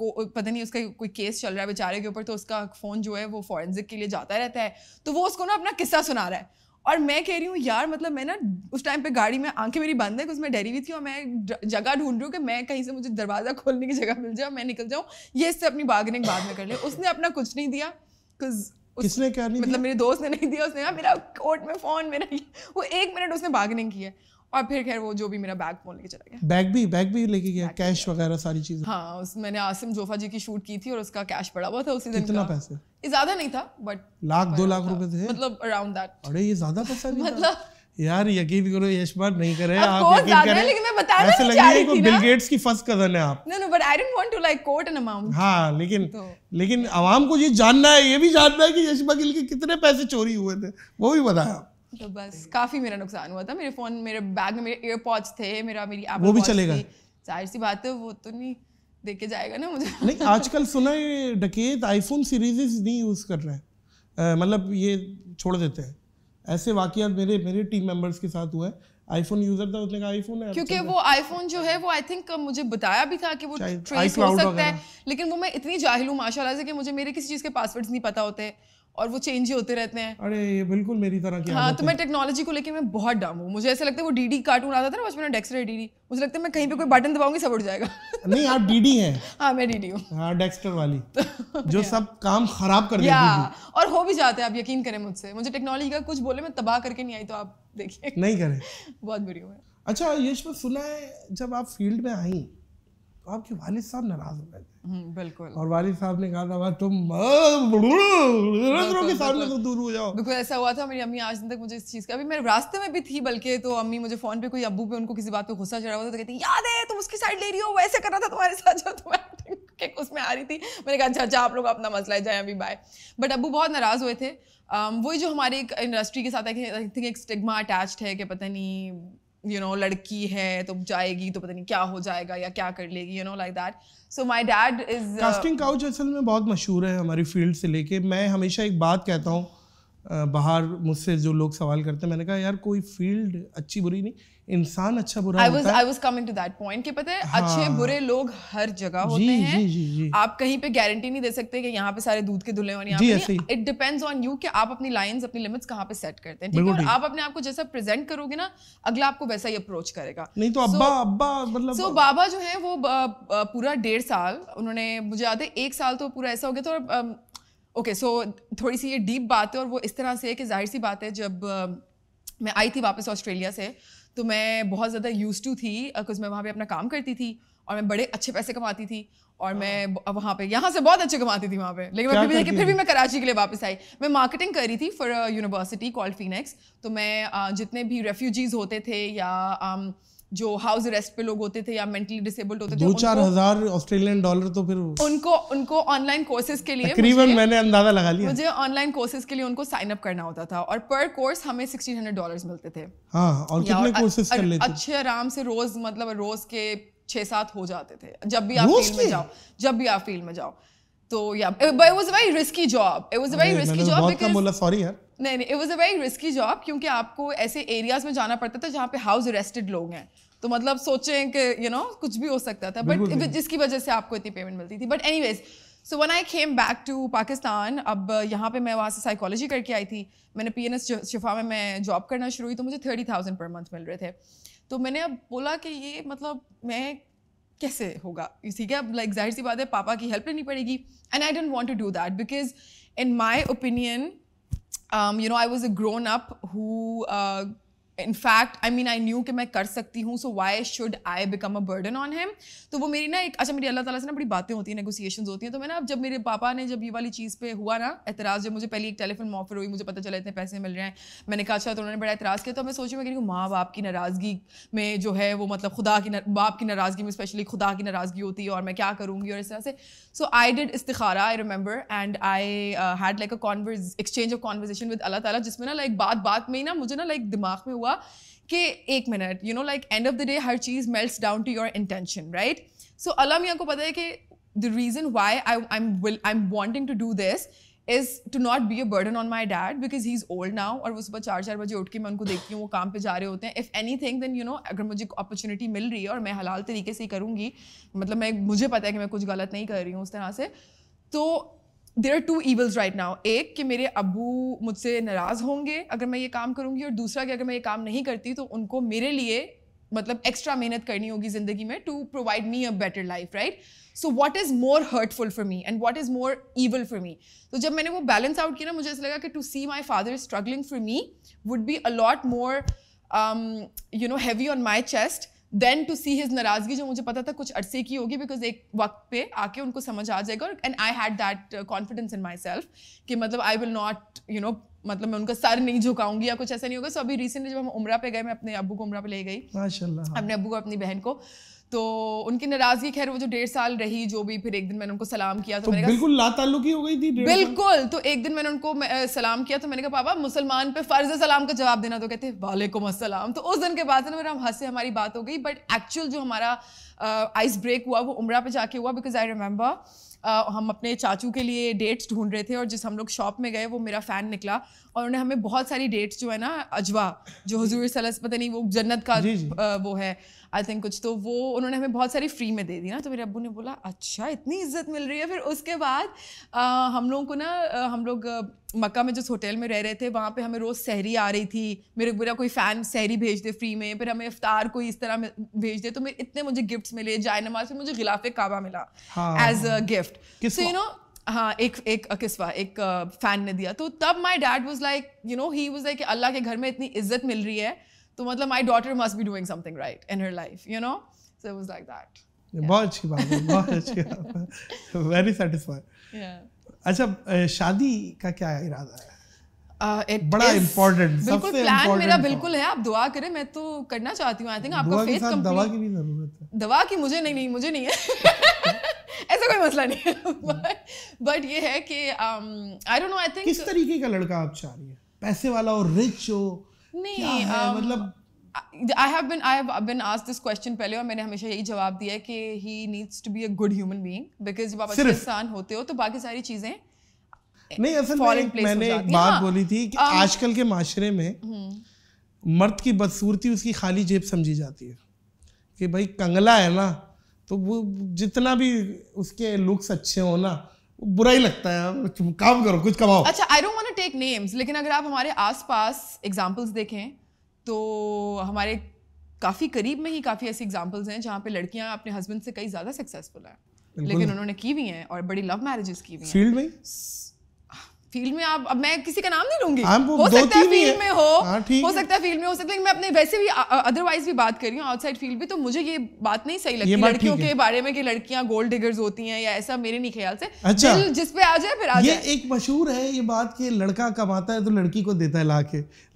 S2: पता नहीं उसका कोई केस चल रहा है बेचारे के ऊपर तो उसका फ़ोन जो है वो फॉरेंसिक के लिए जाता रहता है तो वो उसको ना अपना किस्सा सुना रहा है और मैं कह रही हूँ यार मतलब मैं ना उस टाइम पे गाड़ी में आंखें मेरी बंद है उसमें डरी हुई थी और मैं जगह ढूंढ रही हूँ कि मैं कहीं से मुझे दरवाज़ा खोलने की जगह मिल जाए मैं निकल जाऊँ ये इससे अपनी बार्गेनिंग बाद में कर ले उसने अपना कुछ नहीं दिया बिकॉज किसने क्या नहीं मतलब मेरे दोस्त ने नहीं दिया उसने मेरा कोर्ट में फोन मेरा वो एक मिनट उसने बार्गेनिंग की है और फिर खैर वो जो भी मेरा बैग फोन लेके चला
S1: गया बैग भी बैग भी लेके गया कैश वगैरह सारी चीजें
S2: हाँ उस मैंने आसिम जोफा जी की शूट की थी और उसका कैश पड़ा हुआ था उसी दिन कितना पैसे ज्यादा नहीं था बट
S1: लाख दो लाख रुपए थे मतलब अराउंड दैट अरे ये ज्यादा पैसा मतलब यार यकीन करो यश बार नहीं रहे आप यकीन कर रहे लेकिन मैं बताना ऐसे लग रही है कि बिल गेट्स की फर्स्ट कजन है आप
S2: know no but I don't want to like quote an amount हां लेकिन तो-
S1: लेकिन عوام को ये जानना है ये भी जानना है कि यश बगिल के कितने पैसे चोरी हुए थे वो भी बताया
S2: तो बस काफी मेरा नुकसान हुआ था मेरे फोन मेरे बैग में मेरे एयरपॉड्स थे मेरा मेरी एप्पल वो भी चलेगा जाहिर सी बात है वो तो नहीं देके जाएगा ना मुझे नहीं
S1: आजकल सुना है डकैत आईफोन सीरीज नहीं यूज कर रहे हैं मतलब ये छोड़ देते हैं ऐसे वाकत मेरे मेरे टीम मेंबर्स के साथ हुआ है आईफोन यूजर था उसने कहा आईफोन है क्योंकि वो
S2: आईफोन जो है वो आई थिंक मुझे बताया भी था कि वो ट्रेस हो सकता है लेकिन वो मैं इतनी जाहिल हूँ माशाल्लाह से कि मुझे मेरे किसी चीज़ के पासवर्ड्स नहीं पता होते और वो चेंज ही होते रहते हैं
S1: अरे ये बिल्कुल मेरी तरह
S2: की हाँ तो मैं टेक्नोलॉजी को लेकर मैं बहुत डम हूँ मुझे ऐसा लगता है वो डीडी कार्टून आता था ना बचपन में डीडी मुझे लगता है मैं कहीं पे कोई बटन दबाऊंगी सब उठ जाएगा नहीं आप डीडी हैं हाँ मैं डीडी हूँ
S1: हाँ डेक्सटर वाली जो सब काम खराब कर दिया
S2: और हो भी जाते हैं आप यकीन करें मुझसे मुझे टेक्नोलॉजी का कुछ बोले मैं तबाह करके नहीं आई तो आप देखिए नहीं करें बहुत बुरी हूँ
S1: अच्छा यश सुना है जब आप फील्ड में आई तो आपके वालिद साहब नाराज हो
S2: गए थे हम्म, बिल्कुल
S1: और वाली साहब ने कहा था तुम के सामने तो
S2: दूर हो जाओ बिल्कुल ऐसा हुआ था मेरी अम्मी आज दिन तक मुझे इस चीज़ का अभी मेरे रास्ते में भी थी बल्कि तो अम्मी मुझे फ़ोन पे कोई अबू पे उनको किसी बात पे गुस्सा चढ़ा हुआ था तो कहती याद है तुम उसकी साइड ले रही हो वैसे कर रहा था तुम्हारे साथ जो तुम्हारे उसमें आ रही थी मैंने कहा अच्छा अच्छा आप लोग अपना मसला है जाए अभी बाय बट अबू बहुत नाराज़ हुए थे वही जो हमारी एक इंडस्ट्री के साथ आई थिंक एक स्टिग्मा अटैच्ड है कि पता नहीं यू नो लड़की है तो जाएगी तो पता नहीं क्या हो जाएगा या क्या कर लेगी you know like that so my dad is casting
S1: couch असल में बहुत मशहूर है हमारी फील्ड से लेके मैं हमेशा एक बात कहता हूँ बाहर मुझसे जो लोग सवाल करते हैं मैंने कहा यार कोई फील्ड अच्छी बुरी नहीं इंसान अच्छा बुरा was, होता है I was
S2: coming to that point कि पता है हाँ, अच्छे बुरे लोग हर जगह होते जी, हैं जी, जी, जी. आप कहीं पे गारंटी नहीं दे सकते कि यहाँ पे सारे दूध के धुले और इट डिपेंड्स ऑन यू कि आप अपनी लाइंस अपनी लिमिट्स कहाँ पे सेट करते हैं ठीक है और आप अपने आप को जैसा प्रेजेंट करोगे ना अगला आपको वैसा ही अप्रोच करेगा नहीं तो अब्बा अब्बा मतलब सो बाबा जो है वो पूरा डेढ़ साल उन्होंने मुझे याद है एक साल तो पूरा ऐसा हो गया था और ओके सो थोड़ी सी ये डीप बात है और वो इस तरह से है कि जाहिर सी बात है जब मैं आई थी वापस ऑस्ट्रेलिया से तो मैं बहुत ज़्यादा यूज टू थी बिकॉज मैं वहाँ पे अपना काम करती थी और मैं बड़े अच्छे पैसे कमाती थी और मैं हाँ। वहाँ पे यहाँ से बहुत अच्छे कमाती थी वहाँ पे लेकिन मैं फिर भी फिर भी मैं कराची के लिए वापस आई मैं मार्केटिंग कर रही थी फॉर यूनिवर्सिटी कॉल्ड फिनेक्स तो मैं जितने भी रेफ्यूजीज़ होते थे या जो हाउस रेस्ट पे लोग होते थे या मेंटली डिसेबल्ड होते दो थे दो चार हजार
S1: ऑस्ट्रेलियन डॉलर तो फिर
S2: उनको उनको ऑनलाइन कोर्सेज के लिए तकरीबन मैंने
S1: अंदाजा लगा लिया मुझे
S2: ऑनलाइन कोर्सेज के लिए उनको साइन अप करना होता था और पर कोर्स हमें सिक्सटीन हंड्रेड डॉलर मिलते थे
S1: हाँ, और कितने और कोर्सेज कर लेते अच्छे
S2: आराम से रोज मतलब रोज के छह सात हो जाते थे जब भी आप फील्ड में जाओ जब भी आप फील्ड में जाओ तो या but it was a very risky job. It was a very risky तो job because बोला सॉरी यार नहीं नहीं it was a very risky job क्योंकि आपको ऐसे एरियाज में जाना पड़ता था जहाँ पे हाउस अरेस्टेड लोग हैं तो मतलब सोचें कि यू नो कुछ भी हो सकता था बट जिसकी वजह से आपको इतनी पेमेंट मिलती थी but anyways so when I came back to Pakistan अब यहाँ पे मैं वहाँ से साइकोलॉजी करके आई थी मैंने पी एन एस शिफा में मैं जॉब करना शुरू हुई तो मुझे थर्टी थाउजेंड पर मंथ मिल रहे थे तो मैंने अब बोला कि ये मतलब मैं कैसे होगा यू सी अब लाइक जाहिर सी बात है पापा की हेल्प लेनी पड़ेगी and I don't want to do that because in my opinion you know I was a grown up who in fact I mean I knew कि मैं कर सकती हूँ so why should I become a burden on him तो वो मेरी ना एक अच्छा मेरी अल्लाह ताला से ना बड़ी बातें होती हैं नेगोसिएशन होती हैं तो मैं ना जब मेरे पापा ने जब ये वाली चीज़ पे हुआ ना एतराज़ जब मुझे पहले एक टेलीफोन ऑफर हुई मुझे पता चला इतने पैसे मिल रहे हैं मैंने कहा अच्छा तो उन्होंने बड़ा एतराज़ किया तो मैं सोची मैं कि माँ बाप की नाराज़गी में जो है वो मतलब खुदा की बाप की नाराज़गी में स्पेशली खुदा की नाराज़गी होती है और मैं क्या करूँगी और इस तरह से सो आई डिड इस्तारा I remember and I had like a converse exchange of conversation with अल्लाह ताला जिसमें ना लाइक बात बात में ही ना मुझे ना लाइक दिमाग में हुआ हुआ कि एक minute you know like end of the day हर चीज़ melt down to your intention right so अलमिया को पता है कि the reason why I I am wanting to do this is to not be a burden on my dad because he is old now और वो सुबह चार चार बजे उठ के मैं उनको देखती हूँ वो काम पे जा रहे होते हैं if anything then you know अगर मुझे अपॉर्चुनिटी मिल रही है और मैं हलाल तरीके से ही करूँगी मतलब मैं मुझे पता है कि मैं कुछ गलत नहीं कर रही हूँ उस तरह से तो there are two evils right now एक कि मेरे अबू मुझसे नाराज़ होंगे अगर मैं ये काम करूँगी और दूसरा कि अगर मैं ये काम नहीं करती तो उनको मेरे लिए मतलब एक्स्ट्रा मेहनत करनी होगी जिंदगी में to provide me a better life right so what is more hurtful for me and what is more evil for me तो जब मैंने वो बैलेंस आउट किया ना मुझे ऐसा लगा कि to see my father struggling for me would be a lot more you know heavy on my chest than to see his नाराजगी जो मुझे पता था कुछ अरसे की होगी बिकॉज एक वक्त पे आके उनको समझ आ जाएगा और and I had that confidence in myself कि मतलब I will not you know मतलब मैं उनका सर नहीं झुकाऊंगी या कुछ ऐसा नहीं होगा सो so, अभी रिसेंटली जब हम उमरा पे गए मैं अपने अबू को उमरा पे ले गई माशाल्लाह अपने अबू को अपनी बहन को तो उनकी नाराजगी खैर वो जो डेढ़ साल रही जो भी फिर एक दिन मैंने उनको सलाम किया तो, तो मैंने बिल्कुल लाताल्लुकी हो गई थी बिल्कुल तो एक दिन मैंने उनको सलाम किया तो मैंने कहा पापा मुसलमान पे फर्ज सलाम का जवाब देना तो कहते वालेकुम असलम तो उस दिन के बाद ना मेरा हंसे हमारी बात हो गई बट एक्चुअल जो हमारा आइस ब्रेक हुआ वो उमरा पे जाके हुआ बिकॉज आई रिमेंबर हम अपने चाचू के लिए डेट्स ढूंढ रहे थे और जिस हम लोग शॉप में गए वो मेरा फ़ैन निकला और उन्होंने हमें बहुत सारी डेट्स जो है ना अजवा जो हजूर सलस पता नहीं वो जन्नत का जी जी। वो है आई थिंक कुछ तो वो उन्होंने हमें बहुत सारी फ्री में दे दी ना तो मेरे अबू ने बोला अच्छा इतनी इज्जत मिल रही है फिर उसके बाद आ, हम लोगों को ना हम लोग मक्का में जिस होटल में रह रहे थे वहाँ पे हमें रोज़ सहरी आ रही थी मेरे बुरा कोई फ़ैन सहरी भेज दे फ्री में फिर हमें इफ्तार कोई इस तरह भेज दे तो मेरे इतने मुझे गिफ्ट्स मिले जाय नमाज में मुझे गिलाफ काबा मिला as a gift so you know हाँ एक एक किसवा एक फैन ने दिया तो तब my dad was like you know he was like अल्लाह के घर में इतनी इज्जत मिल रही है तो मतलब my daughter must be doing something right in her life you know so was like that
S1: बहुत अच्छी बात है बहुत
S2: अच्छी
S1: वेरी सेटिस्फाइड अच्छा शादी का क्या इरादा है Uh, बड़ा इम्पोर्टेंट बिल्कुल प्लान मेरा बिल्कुल
S2: है आप दुआ करें मैं तो करना चाहती हूँ आई थिंक आपका फेथ दवा की भी जरूरत है दवा की मुझे नहीं नहीं मुझे नहीं है ऐसा कोई मसला नहीं है बट हम्म। ये है कि I don't know I think किस तरीके का लड़का आप
S1: चाह रही हैं पैसे वाला और रिच हो
S2: नहीं um, मतलब I have been I have been ask this question पहले और मैंने हमेशा यही जवाब दिया है कि he needs to be a good human being because जब आप अच्छे इंसान होते हो तो बाकी सारी चीज़ें नहीं असल में मैंने एक बात हाँ, बोली थी कि um, आजकल
S1: के माशरे में हम्म। मर्द की बदसूरती उसकी खाली जेब समझी जाती है कि भाई कंगला है ना तो वो जितना भी उसके लुक्स अच्छे हो ना बुरा ही लगता है काम करो कुछ कमाओ अच्छा
S2: I don't want to take names लेकिन अगर आप हमारे आसपास एग्जांपल्स देखें तो हमारे काफ़ी करीब में ही काफ़ी ऐसी एग्जांपल्स हैं जहां पे लड़कियां अपने हस्बैंड से कई ज़्यादा सक्सेसफुल हैं लेकिन उन्होंने की भी हैं और बड़ी लव मैरिजेस की भी फील्ड में फील्ड में आप अब मैं किसी का नाम नहीं लूंगी हाँ, हो सकता है फील्ड में हो हाँ, हो सकता है फील्ड में हो सकता है मैं अपने वैसे भी अदरवाइज भी बात कर रही हूँ आउटसाइड फील्ड भी तो मुझे ये बात नहीं सही लगती लड़कियों के बारे में कि लड़कियां गोल्ड डिगर्स होती हैं या ऐसा मेरे नहीं ख्याल से अच्छा जिस पे आ जाए फिर आ जाए एक
S1: मशहूर है ये बात कि लड़का कमाता है तो लड़की को देता है ला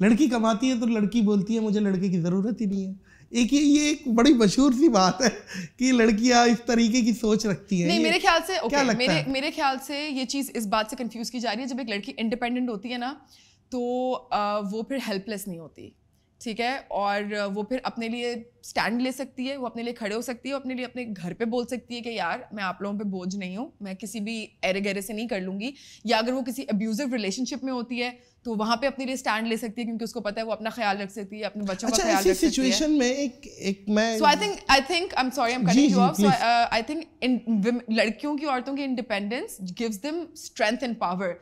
S1: लड़की कमाती है तो लड़की बोलती है मुझे लड़के की जरूरत ही नहीं है एक ये ये एक बड़ी मशहूर सी बात है कि लड़कियां इस तरीके की सोच रखती हैं नहीं मेरे ख्याल से ओके, क्या लगता मेरे है?
S2: मेरे ख्याल से ये चीज़ इस बात से कंफ्यूज की जा रही है जब एक लड़की इंडिपेंडेंट होती है ना तो आ, वो फिर हेल्पलेस नहीं होती ठीक है और वो फिर अपने लिए स्टैंड ले सकती है वो अपने लिए खड़े हो सकती है अपने लिए अपने घर पे बोल सकती है कि यार मैं आप लोगों पे बोझ नहीं हूँ मैं किसी भी एरे गहरे से नहीं कर लूँगी या अगर वो किसी अब्यूज़िव रिलेशनशिप में होती है तो वहाँ पे अपनी लिए स्टैंड ले सकती है क्योंकि उसको पता है वो अपना ख्याल रख सकती है अपने बच्चों अच्छा, का ख्याल रख सकती है
S1: में एक एक
S2: मैं so I think I think I am sorry I am cutting you off I think लड़कियों की औरतों की independence gives them strength and power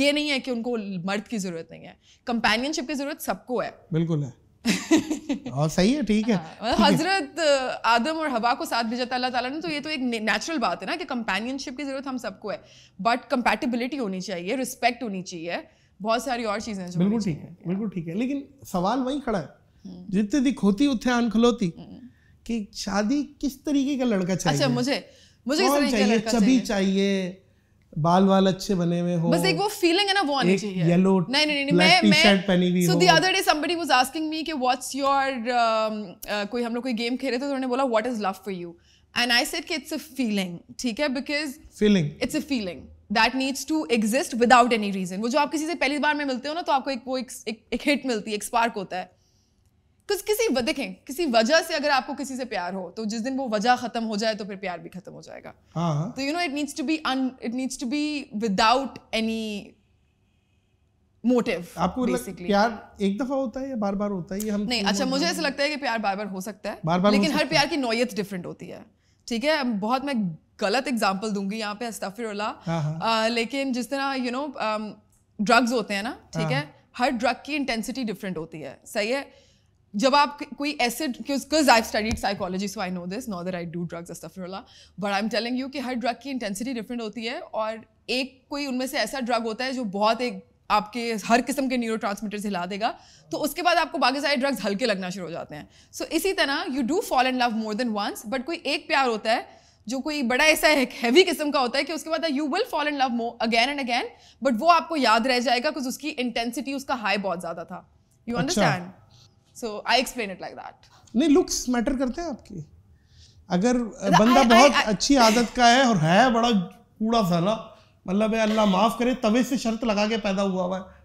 S2: ये नहीं है कि उनको मर्द की जरूरत नहीं है कंपेनियनशिप की जरूरत सबको है
S1: बिल्कुल है और सही है ठीक है हाँ,
S2: मतलब हजरत uh, आदम और हवा को साथ भेजा था अल्लाह ताला ने तो ये तो एक नेचुरल बात है ना कि कंपेनियनशिप की जरूरत हम सबको है बट कंपेटिबिलिटी होनी चाहिए रिस्पेक्ट होनी चाहिए बहुत सारी और चीजें बिल्कुल
S1: ठीक है बिल्कुल ठीक है लेकिन सवाल वही खड़ा है hmm. जितने दिख होती उतने आन खलोती hmm. कि शादी किस तरीके का लड़का अच्छा, चाहिए अच्छा मुझे
S2: मुझे किस तरीके का लड़का चबी
S1: चाहिए बाल वाल अच्छे बने हुए हो बस एक वो
S2: फीलिंग है ना वो आनी चाहिए येलो नहीं नहीं नहीं मैं मैं शर्ट पहनी हुई so the other day somebody was asking me कि व्हाट्स योर um, uh, कोई हम लोग कोई गेम खेल रहे थे तो उन्होंने बोला what is love for you and I said कि इट्स अ फीलिंग ठीक है because feeling it's a feeling that needs to exist without any reason वो जो आप किसी से पहली बार में मिलते हो ना तो आपको एक वो एक, एक, एक हिट मिलती है एक स्पार्क होता है कुछ किसी देखें किसी वजह से अगर आपको किसी से प्यार हो तो जिस दिन वो वजह खत्म हो जाए तो फिर प्यार भी खत्म हो जाएगा हाँ। तो you know it needs to be an it needs to be without any motive आपको बेसिकली मतलब प्यार एक दफा होता है या बार बार होता है ये हम नहीं अच्छा मुझे ऐसा लगता है कि प्यार बार बार हो सकता है बार बार लेकिन हर प्यार की नोयत डिफरेंट होती है ठीक है बहुत मैं गलत एग्जाम्पल दूंगी यहाँ पे अस्तफिरल्ला हाँ, हाँ। लेकिन जिस तरह यू नो ड्रग्स होते हैं ना ठीक है हाँ। हर ड्रग की इंटेंसिटी डिफरेंट होती है सही है जब आप कोई acid I studied psychology so I know this no that I do drugs अस्तफिरल्ला but I am telling you कि हर ड्रग की इंटेंसिटी डिफरेंट होती है और एक कोई उनमें से ऐसा ड्रग होता है जो बहुत एक आपके हर किस्म के न्यूरो हिला देगा तो उसके बाद आपको बाकी सारे ड्रग्स हल्के लगना शुरू हो जाते हैं सो so, इसी तरह you do fall and love more than once but कोई एक प्यार होता है जो कोई बड़ा ऐसा है हैवी किस्म का होता है कि उसके बाद you will fall in love more again and again but वो आपको याद रह जाएगा बिकॉज उसकी इंटेंसिटी उसका हाई बहुत ज़्यादा था you understand so I explain it like that
S1: नहीं लुक्स मैटर करते हैं आपकी अगर बंदा I, बहुत I, I, अच्छी आदत का है और है बड़ा कूड़ा फैला मतलब अल्लाह माफ करे तवे से शर्त लगा के पैदा हुआ हुआ है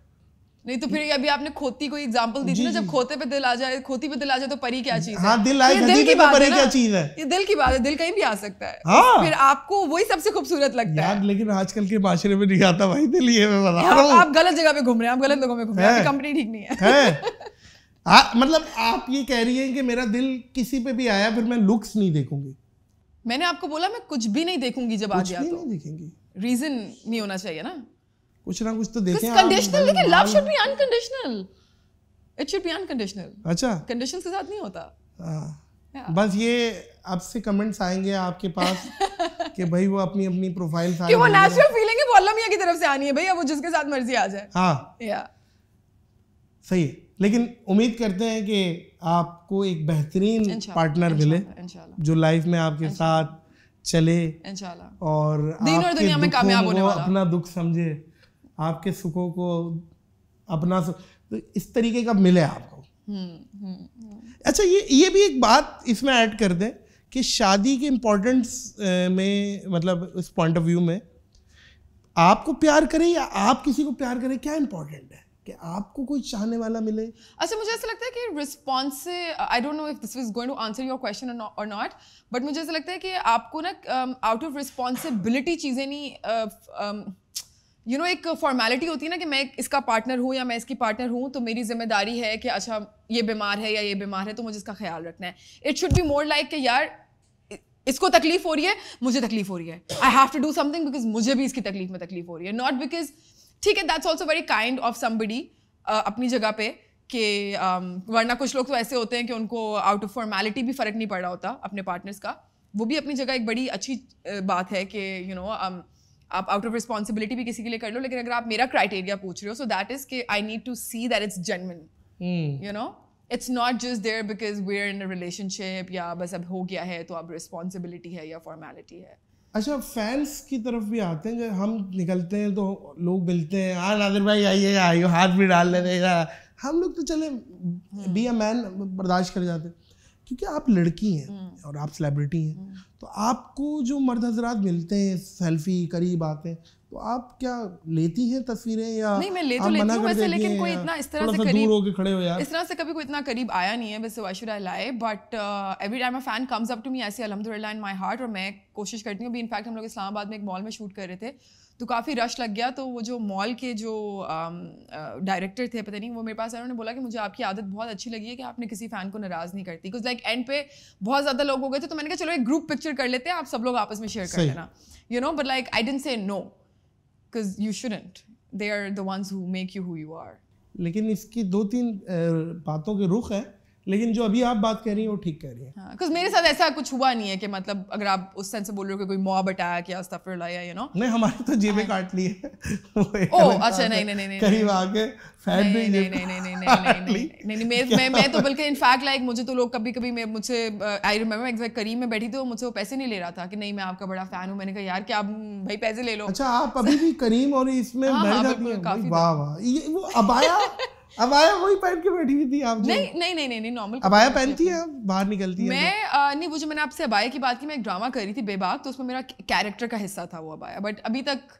S2: नहीं तो फिर अभी आपने खोती कोई एग्जांपल दी थी ना जब खोते पे दिल आ जाए खोती पे दिल आ जाए तो परी क्या चीज है हाँ, दिल आए दिल की तो बात है क्या चीज है ये दिल की बात है दिल कहीं भी आ सकता है हाँ। फिर आपको
S1: वही सबसे खूबसूरत लगता यार, है लेकिन आजकल के माशरे में नहीं आता भाई दिल ये मैं बता रहा हूँ
S2: आप गलत जगह पे घूम
S1: रहे हैं आप गलत लोगों में घूम रहे हैं कंपनी ठीक नहीं है मतलब आप ये कह रही है कि मेरा दिल किसी पे भी आया फिर मैं लुक्स नहीं देखूंगी
S2: मैंने आपको बोला मैं कुछ भी नहीं देखूंगी जब आ गया तो रीजन नहीं होना चाहिए ना
S1: कुछ ना कुछ तो देखें आप कंडीशनल लेकिन love should
S2: be unconditional it should be unconditional अच्छा कंडीशन के साथ नहीं होता
S1: हां बस ये आपसे कमेंट्स आएंगे आपके पास कि भाई वो अपनी अपनी प्रोफाइल कि वो नेचुरल
S2: फीलिंग है वो अल्लाह मियां की तरफ से आनी है भाई अब वो जिसके साथ मर्जी आ जाए हां या
S1: सही है लेकिन उम्मीद करते हैं कि आपको एक बेहतरीन पार्टनर मिले जो लाइफ में आपके साथ चले और, और दुनिया में कामयाब होने वाला अपना दुख समझे आपके सुखों को अपना सुख तो इस तरीके का मिले आपको
S2: हम्म, हम्म,
S1: हम्म। अच्छा ये ये भी एक बात इसमें ऐड कर दें कि शादी के इम्पोर्टेंस में मतलब उस पॉइंट ऑफ व्यू में आपको प्यार करें या आप किसी को प्यार करें क्या इम्पोर्टेंट है
S2: कि आपको कोई चाहने वाला मिले अच्छा मुझे ऐसा लगता है कि response I don't know if this is going to answer your question और नॉट बट मुझे ऐसा लगता है कि आपको ना आउट ऑफ रिस्पॉन्सिबिलिटी चीज़ें नहीं uh, um, यू नो एक फॉर्मेलिटी होती है ना कि मैं इसका पार्टनर हूँ या मैं इसकी पार्टनर हूँ तो मेरी जिम्मेदारी है कि अच्छा ये बीमार है या ये बीमार है तो मुझे इसका ख्याल रखना है it should be more like कि यार इसको तकलीफ हो रही है मुझे तकलीफ हो रही है I have to do something because मुझे भी इसकी तकलीफ में तकलीफ हो रही है नॉट बिकॉज ठीक है that's also very kind of somebody अपनी जगह पे कि um, वरना कुछ लोग तो ऐसे होते हैं कि उनको आउट ऑफ फॉर्मेलिटी भी फ़र्क नहीं पड़ रहा होता अपने पार्टनर्स का वो भी अपनी जगह एक बड़ी अच्छी बात है कि you you know know, um, आप आउट ऑफ रिस्पॉन्सिबिलिटी भी किसी के लिए कर लो लेकिन अगर आप मेरा क्राइटेरिया पूछ रहे हो सो दैट इज के I need to see that it's genuine you know it's not just there because we are in relationship या बस अब हो गया है तो अब रिस्पॉन्सिबिलिटी है या फॉर्मेलिटी है
S1: अच्छा फैंस की तरफ भी आते हैं जब हम निकलते हैं तो लोग मिलते हैं हाँ नादिर भाई आइए आइए हाथ भी डाल हैं हम लोग तो चले बी अ मैन बर्दाश्त कर जाते हैं क्योंकि आप लड़की हैं हम्म। और आप सेलिब्रिटी हैं हम्म। तो आपको जो मर्द हजरात मिलते हैं सेल्फी करीब आते हैं तो आप क्या लेती हैं तस्वीरें या नहीं मैं ले तो लेती हूँ वैसे लेकिन कोई इतना इस तरह से करीब होके खड़े हो यार इस तरह
S2: से कभी कोई इतना करीब आया नहीं है वैसे वाशुर लाए but every time I fan comes up to me I see अलहमदुल्ला इन माई हार्ट और मैं कोशिश करती हूँ भी इनफैक्ट हम लोग इस्लामाबाद में एक मॉल में शूट कर रहे थे तो काफ़ी रश लग गया तो वो जो मॉल के जो डायरेक्टर um, uh, थे पता नहीं वो मेरे पास आए उन्होंने बोला कि मुझे आपकी आदत बहुत अच्छी लगी है कि आपने किसी फ़ैन को नाराज़ नहीं करती बिकॉज लाइक एंड पे बहुत ज़्यादा लोग हो गए थे तो मैंने कहा चलो एक ग्रुप पिक्चर कर लेते हैं आप सब लोग आपस में शेयर कर लेना you know but like I didn't say no because you shouldn't they are the ones who make you who you are
S1: लेकिन इसकी दो तीन uh, बातों के रुख है लेकिन जो अभी आप बात कह रही हैं वो ठीक कह रही हैं बिकॉज
S2: हाँ, मेरे साथ ऐसा कुछ हुआ नहीं है कि मतलब अगर आप उस सेंस से बोल रहे हो कि कोई मॉब अटैक या सफर लाया यू नो
S1: नहीं हमारे तो जेब में हाँ। काट ली
S2: है ओ अच्छा नहीं नहीं नहीं
S1: करीब आके फैट भी नहीं नहीं नहीं नहीं नहीं
S2: नहीं नहीं मैं मैं तो बल्कि इनफैक्ट लाइक मुझे तो लोग कभी कभी मैं मुझे आई रिमेम्बर एग्जैक्ट करीम में बैठी थी मुझे वो पैसे नहीं ले रहा था कि नहीं मैं आपका बड़ा फैन हूँ मैंने कहा यार क्या आप हम्म, भाई पैसे ले लो
S1: अच्छा आप अभी भी करीम और इसमें हाँ, वाह वाह ये वो अबाया अबाया वही पहन के बैठी हुई थी आप नहीं
S2: नहीं नहीं नहीं नॉर्मल अबाया पहनती
S1: है बाहर निकलती है
S2: मैं नहीं वो जो मैंने आपसे अबाया की बात की मैं एक ड्रामा कर रही थी बेबाक तो उसमें मेरा कैरेक्टर का हिस्सा था वो अबाया बट अभी तक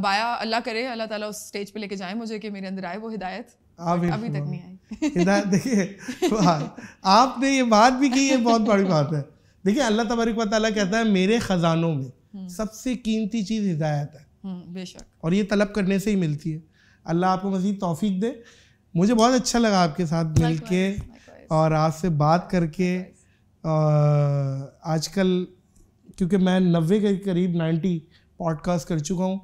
S2: अबाया अल्लाह करे अल्लाह ताला उस स्टेज पे लेके जाए मुझे कि मेरे अंदर आए वो हिदायत अभी तक नहीं
S1: आई हिदायत देखिए आपने ये बात भी की ये बहुत बड़ी बात है देखिए अल्लाह तबारक वाली कहता है मेरे ख़जानों में
S2: हम्म। सबसे
S1: कीमती चीज़ हिदायत है
S2: हम्म, बेशक
S1: और ये तलब करने से ही मिलती है अल्लाह आपको मज़ीद तोफ़ी दे मुझे बहुत अच्छा लगा आपके साथ मिल के और आपसे बात करके आजकल क्योंकि मैं नब्बे के करीब नाइन्टी पॉडकास्ट कर चुका हूँ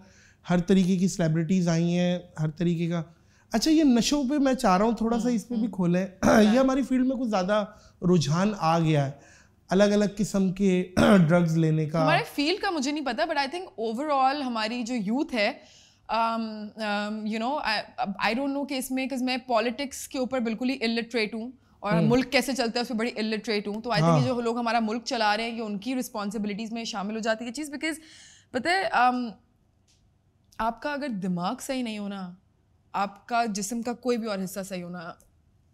S1: हर तरीके की सेलिब्रिटीज़ आई हैं हर तरीके का अच्छा ये नशों पे मैं चाह रहा हूँ थोड़ा सा हम्म, इस पर भी हम्म। खोलें ये हमारी फील्ड में कुछ ज़्यादा रुझान आ गया है अलग अलग किस्म के ड्रग्स लेने का हमारे
S2: फील्ड का मुझे नहीं पता बट आई थिंक ओवरऑल हमारी जो यूथ है you know I don't know कि इसमें मैं पॉलिटिक्स के ऊपर बिल्कुल ही इलिटरेट हूँ और hmm. मुल्क कैसे चलता है उस पर बड़ी इलिटरेट हूँ तो आई थिंक हाँ। जो लोग हमारा मुल्क चला रहे हैं कि उनकी रिस्पॉन्सिबिलिटीज़ में शामिल हो जाती है चीज़ बिकॉज पता है um, आपका अगर दिमाग सही नहीं होना आपका जिसम का कोई भी और हिस्सा सही होना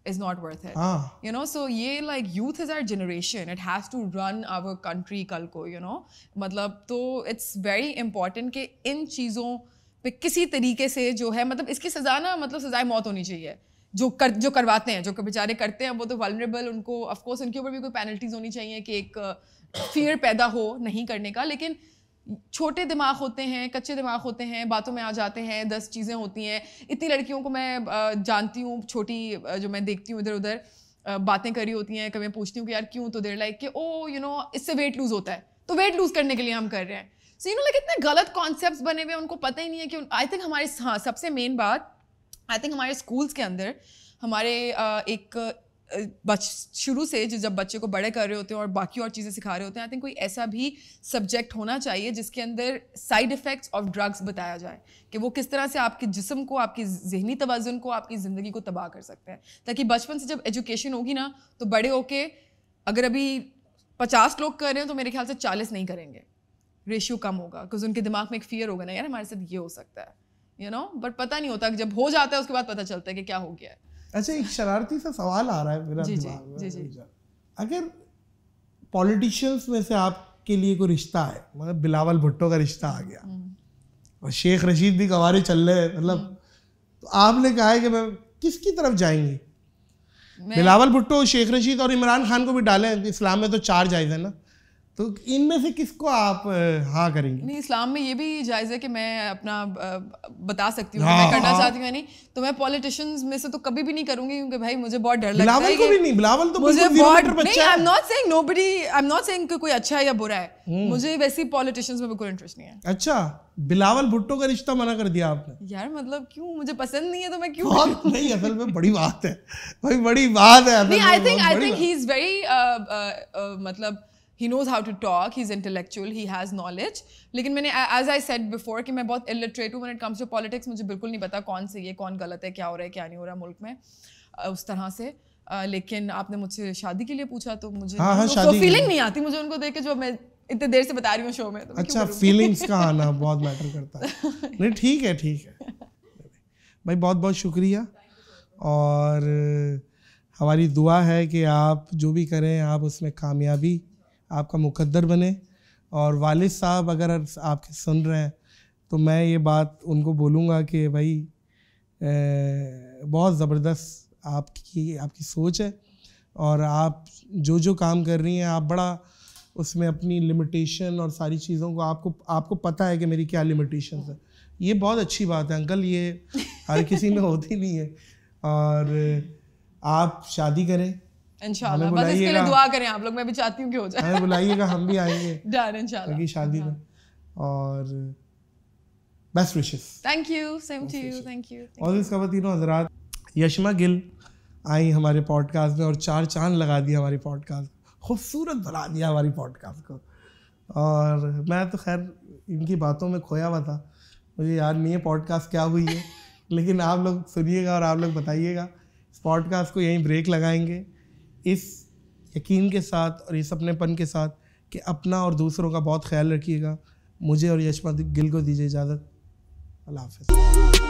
S2: is not worth it. Ah. You know, so ये like youth is our generation. It has to run our country कल को, you know. मतलब तो it's very important कि इन चीज़ों पे किसी तरीके से जो है मतलब इसकी सज़ा ना मतलब सज़ाए मौत होनी चाहिए जो कर जो करवाते हैं जो बेचारे करते हैं वो तो वालरेबल उनको ऑफकोर्स उनके ऊपर भी कोई पेनल्टीज होनी चाहिए कि एक फियर uh, पैदा हो नहीं करने का लेकिन छोटे दिमाग होते हैं कच्चे दिमाग होते हैं बातों में आ जाते हैं दस चीज़ें होती हैं इतनी लड़कियों को मैं uh, जानती हूँ छोटी uh, जो मैं देखती हूँ इधर उधर बातें करी होती हैं कभी पूछती हूँ कि यार क्यों तो देर लाइक कि ओ यू नो इससे वेट लूज़ होता है तो वेट लूज़ करने के लिए हम कर रहे हैं सो यू नो लाइक इतने गलत कॉन्सेप्ट बने हुए उनको पता ही नहीं है कि आई थिंक हमारे हाँ सबसे मेन बात आई थिंक हमारे स्कूल्स के अंदर हमारे uh, एक बच शुरू से जो जब बच्चे को बड़े कर रहे होते हैं और बाकी और चीज़ें सिखा रहे होते हैं आई थिंक कोई ऐसा भी सब्जेक्ट होना चाहिए जिसके अंदर साइड इफ़ेक्ट्स ऑफ ड्रग्स बताया जाए कि वो किस तरह से आपके जिसम को आपकी जहनी तोज़ुन को आपकी ज़िंदगी को तबाह कर सकते हैं ताकि बचपन से जब एजुकेशन होगी ना तो बड़े होके अगर अभी पचास लोग कर रहे हैं तो मेरे ख्याल से चालीस नहीं करेंगे रेशियो कम होगा बिकॉज उनके दिमाग में एक फियर होगा ना यार हमारे साथ ये हो सकता है यू नो बट पता नहीं होता जब हो जाता है उसके बाद पता चलता है कि क्या हो गया है
S1: अच्छा एक शरारती सा सवाल आ रहा है मेरा जी दिमाग जी, जी, जी अगर पॉलिटिशियंस में से आपके लिए कोई रिश्ता है मतलब बिलावल भुट्टो का रिश्ता आ गया हम्म। और शेख रशीद भी गवारे चल रहे हैं मतलब हम्म। तो आपने कहा है कि मैं किसकी तरफ जाएंगे बिलावल भुट्टो शेख रशीद और इमरान खान को भी डाले इस्लाम में तो चार जायज है ना तो इनमें से किसको आप हाँ करेंगे
S2: नहीं इस्लाम में ये भी जायज़ है कि मैं अपना बता सकती हूँ हाँ, मैं करना हाँ, चाहती हूँ नहीं तो मैं पॉलिटिशियंस में से तो कभी भी नहीं करूंगी क्योंकि भाई मुझे बहुत डर लगता है को भी नहीं बिलावल तो मुझे बहुत नहीं I am not saying nobody I am not saying कि कोई अच्छा है या बुरा है हम्म। मुझे वैसे पॉलिटिशियंस में बिल्कुल इंटरेस्ट नहीं है
S1: अच्छा बिलावल भुट्टो का रिश्ता मना कर दिया आपने
S2: यार मतलब क्यों मुझे पसंद नहीं है तो मैं क्यों बहुत नहीं
S1: असल में बड़ी बात है भाई बड़ी बात है नहीं I think I think he
S2: is very मतलब he knows how to talk he is intellectual he has knowledge लेकिन मैंने एज आई सेट बिफोर कि मैं बहुत इलिटरेट हूँ मैंने कम्स टू पॉलिटिक्स मुझे बिल्कुल नहीं पता कौन सही है कौन गलत है क्या हो रहा है क्या नहीं हो रहा मुल्क में उस तरह से लेकिन आपने मुझसे शादी के लिए पूछा तो मुझे फीलिंग हाँ, हाँ, नहीं आती मुझे उनको देख के जो मैं इतने देर से बता रही हूँ शो में तो
S1: अच्छा फीलिंग्स का आना बहुत मैटर करता है नहीं ठीक है ठीक है भाई बहुत बहुत शुक्रिया और हमारी दुआ है कि आप जो भी करें आप उसमें कामयाबी आपका मुकद्दर बने और वालिद साहब अगर आपके सुन रहे हैं तो मैं ये बात उनको बोलूँगा कि भाई ए, बहुत ज़बरदस्त आपकी आपकी सोच है और आप जो जो काम कर रही हैं आप बड़ा उसमें अपनी लिमिटेशन और सारी चीज़ों को आपको आपको पता है कि मेरी क्या लिमिटेशन है ये बहुत अच्छी बात है अंकल ये हर किसी में होती नहीं है और आप शादी करें
S2: इंशाल्लाह बस इसके लिए दुआ करें आप लोग मैं भी चाहती हूँ कि हो जाए
S1: बुलाइएगा हम भी आएंगे
S2: डन इंशाल्लाह
S1: की शादी में और best wishes
S2: thank you same to you thank you
S1: और इस तीनों हजरात यशमा गिल आई हमारे पॉडकास्ट में और चार चांद लगा दिया हमारी पॉडकास्ट खूबसूरत बना दिया हमारी पॉडकास्ट को और मैं तो खैर इनकी बातों में खोया हुआ था मुझे याद नहीं है पॉडकास्ट क्या हुई है लेकिन आप लोग सुनिएगा और आप लोग बताइएगा इस पॉडकास्ट को यहीं ब्रेक लगाएंगे इस यकीन के साथ और इस अपनेपन के साथ कि अपना और दूसरों का बहुत ख्याल रखिएगा मुझे और यशमा गिल को दीजिए इजाज़त अल्लाह हाफ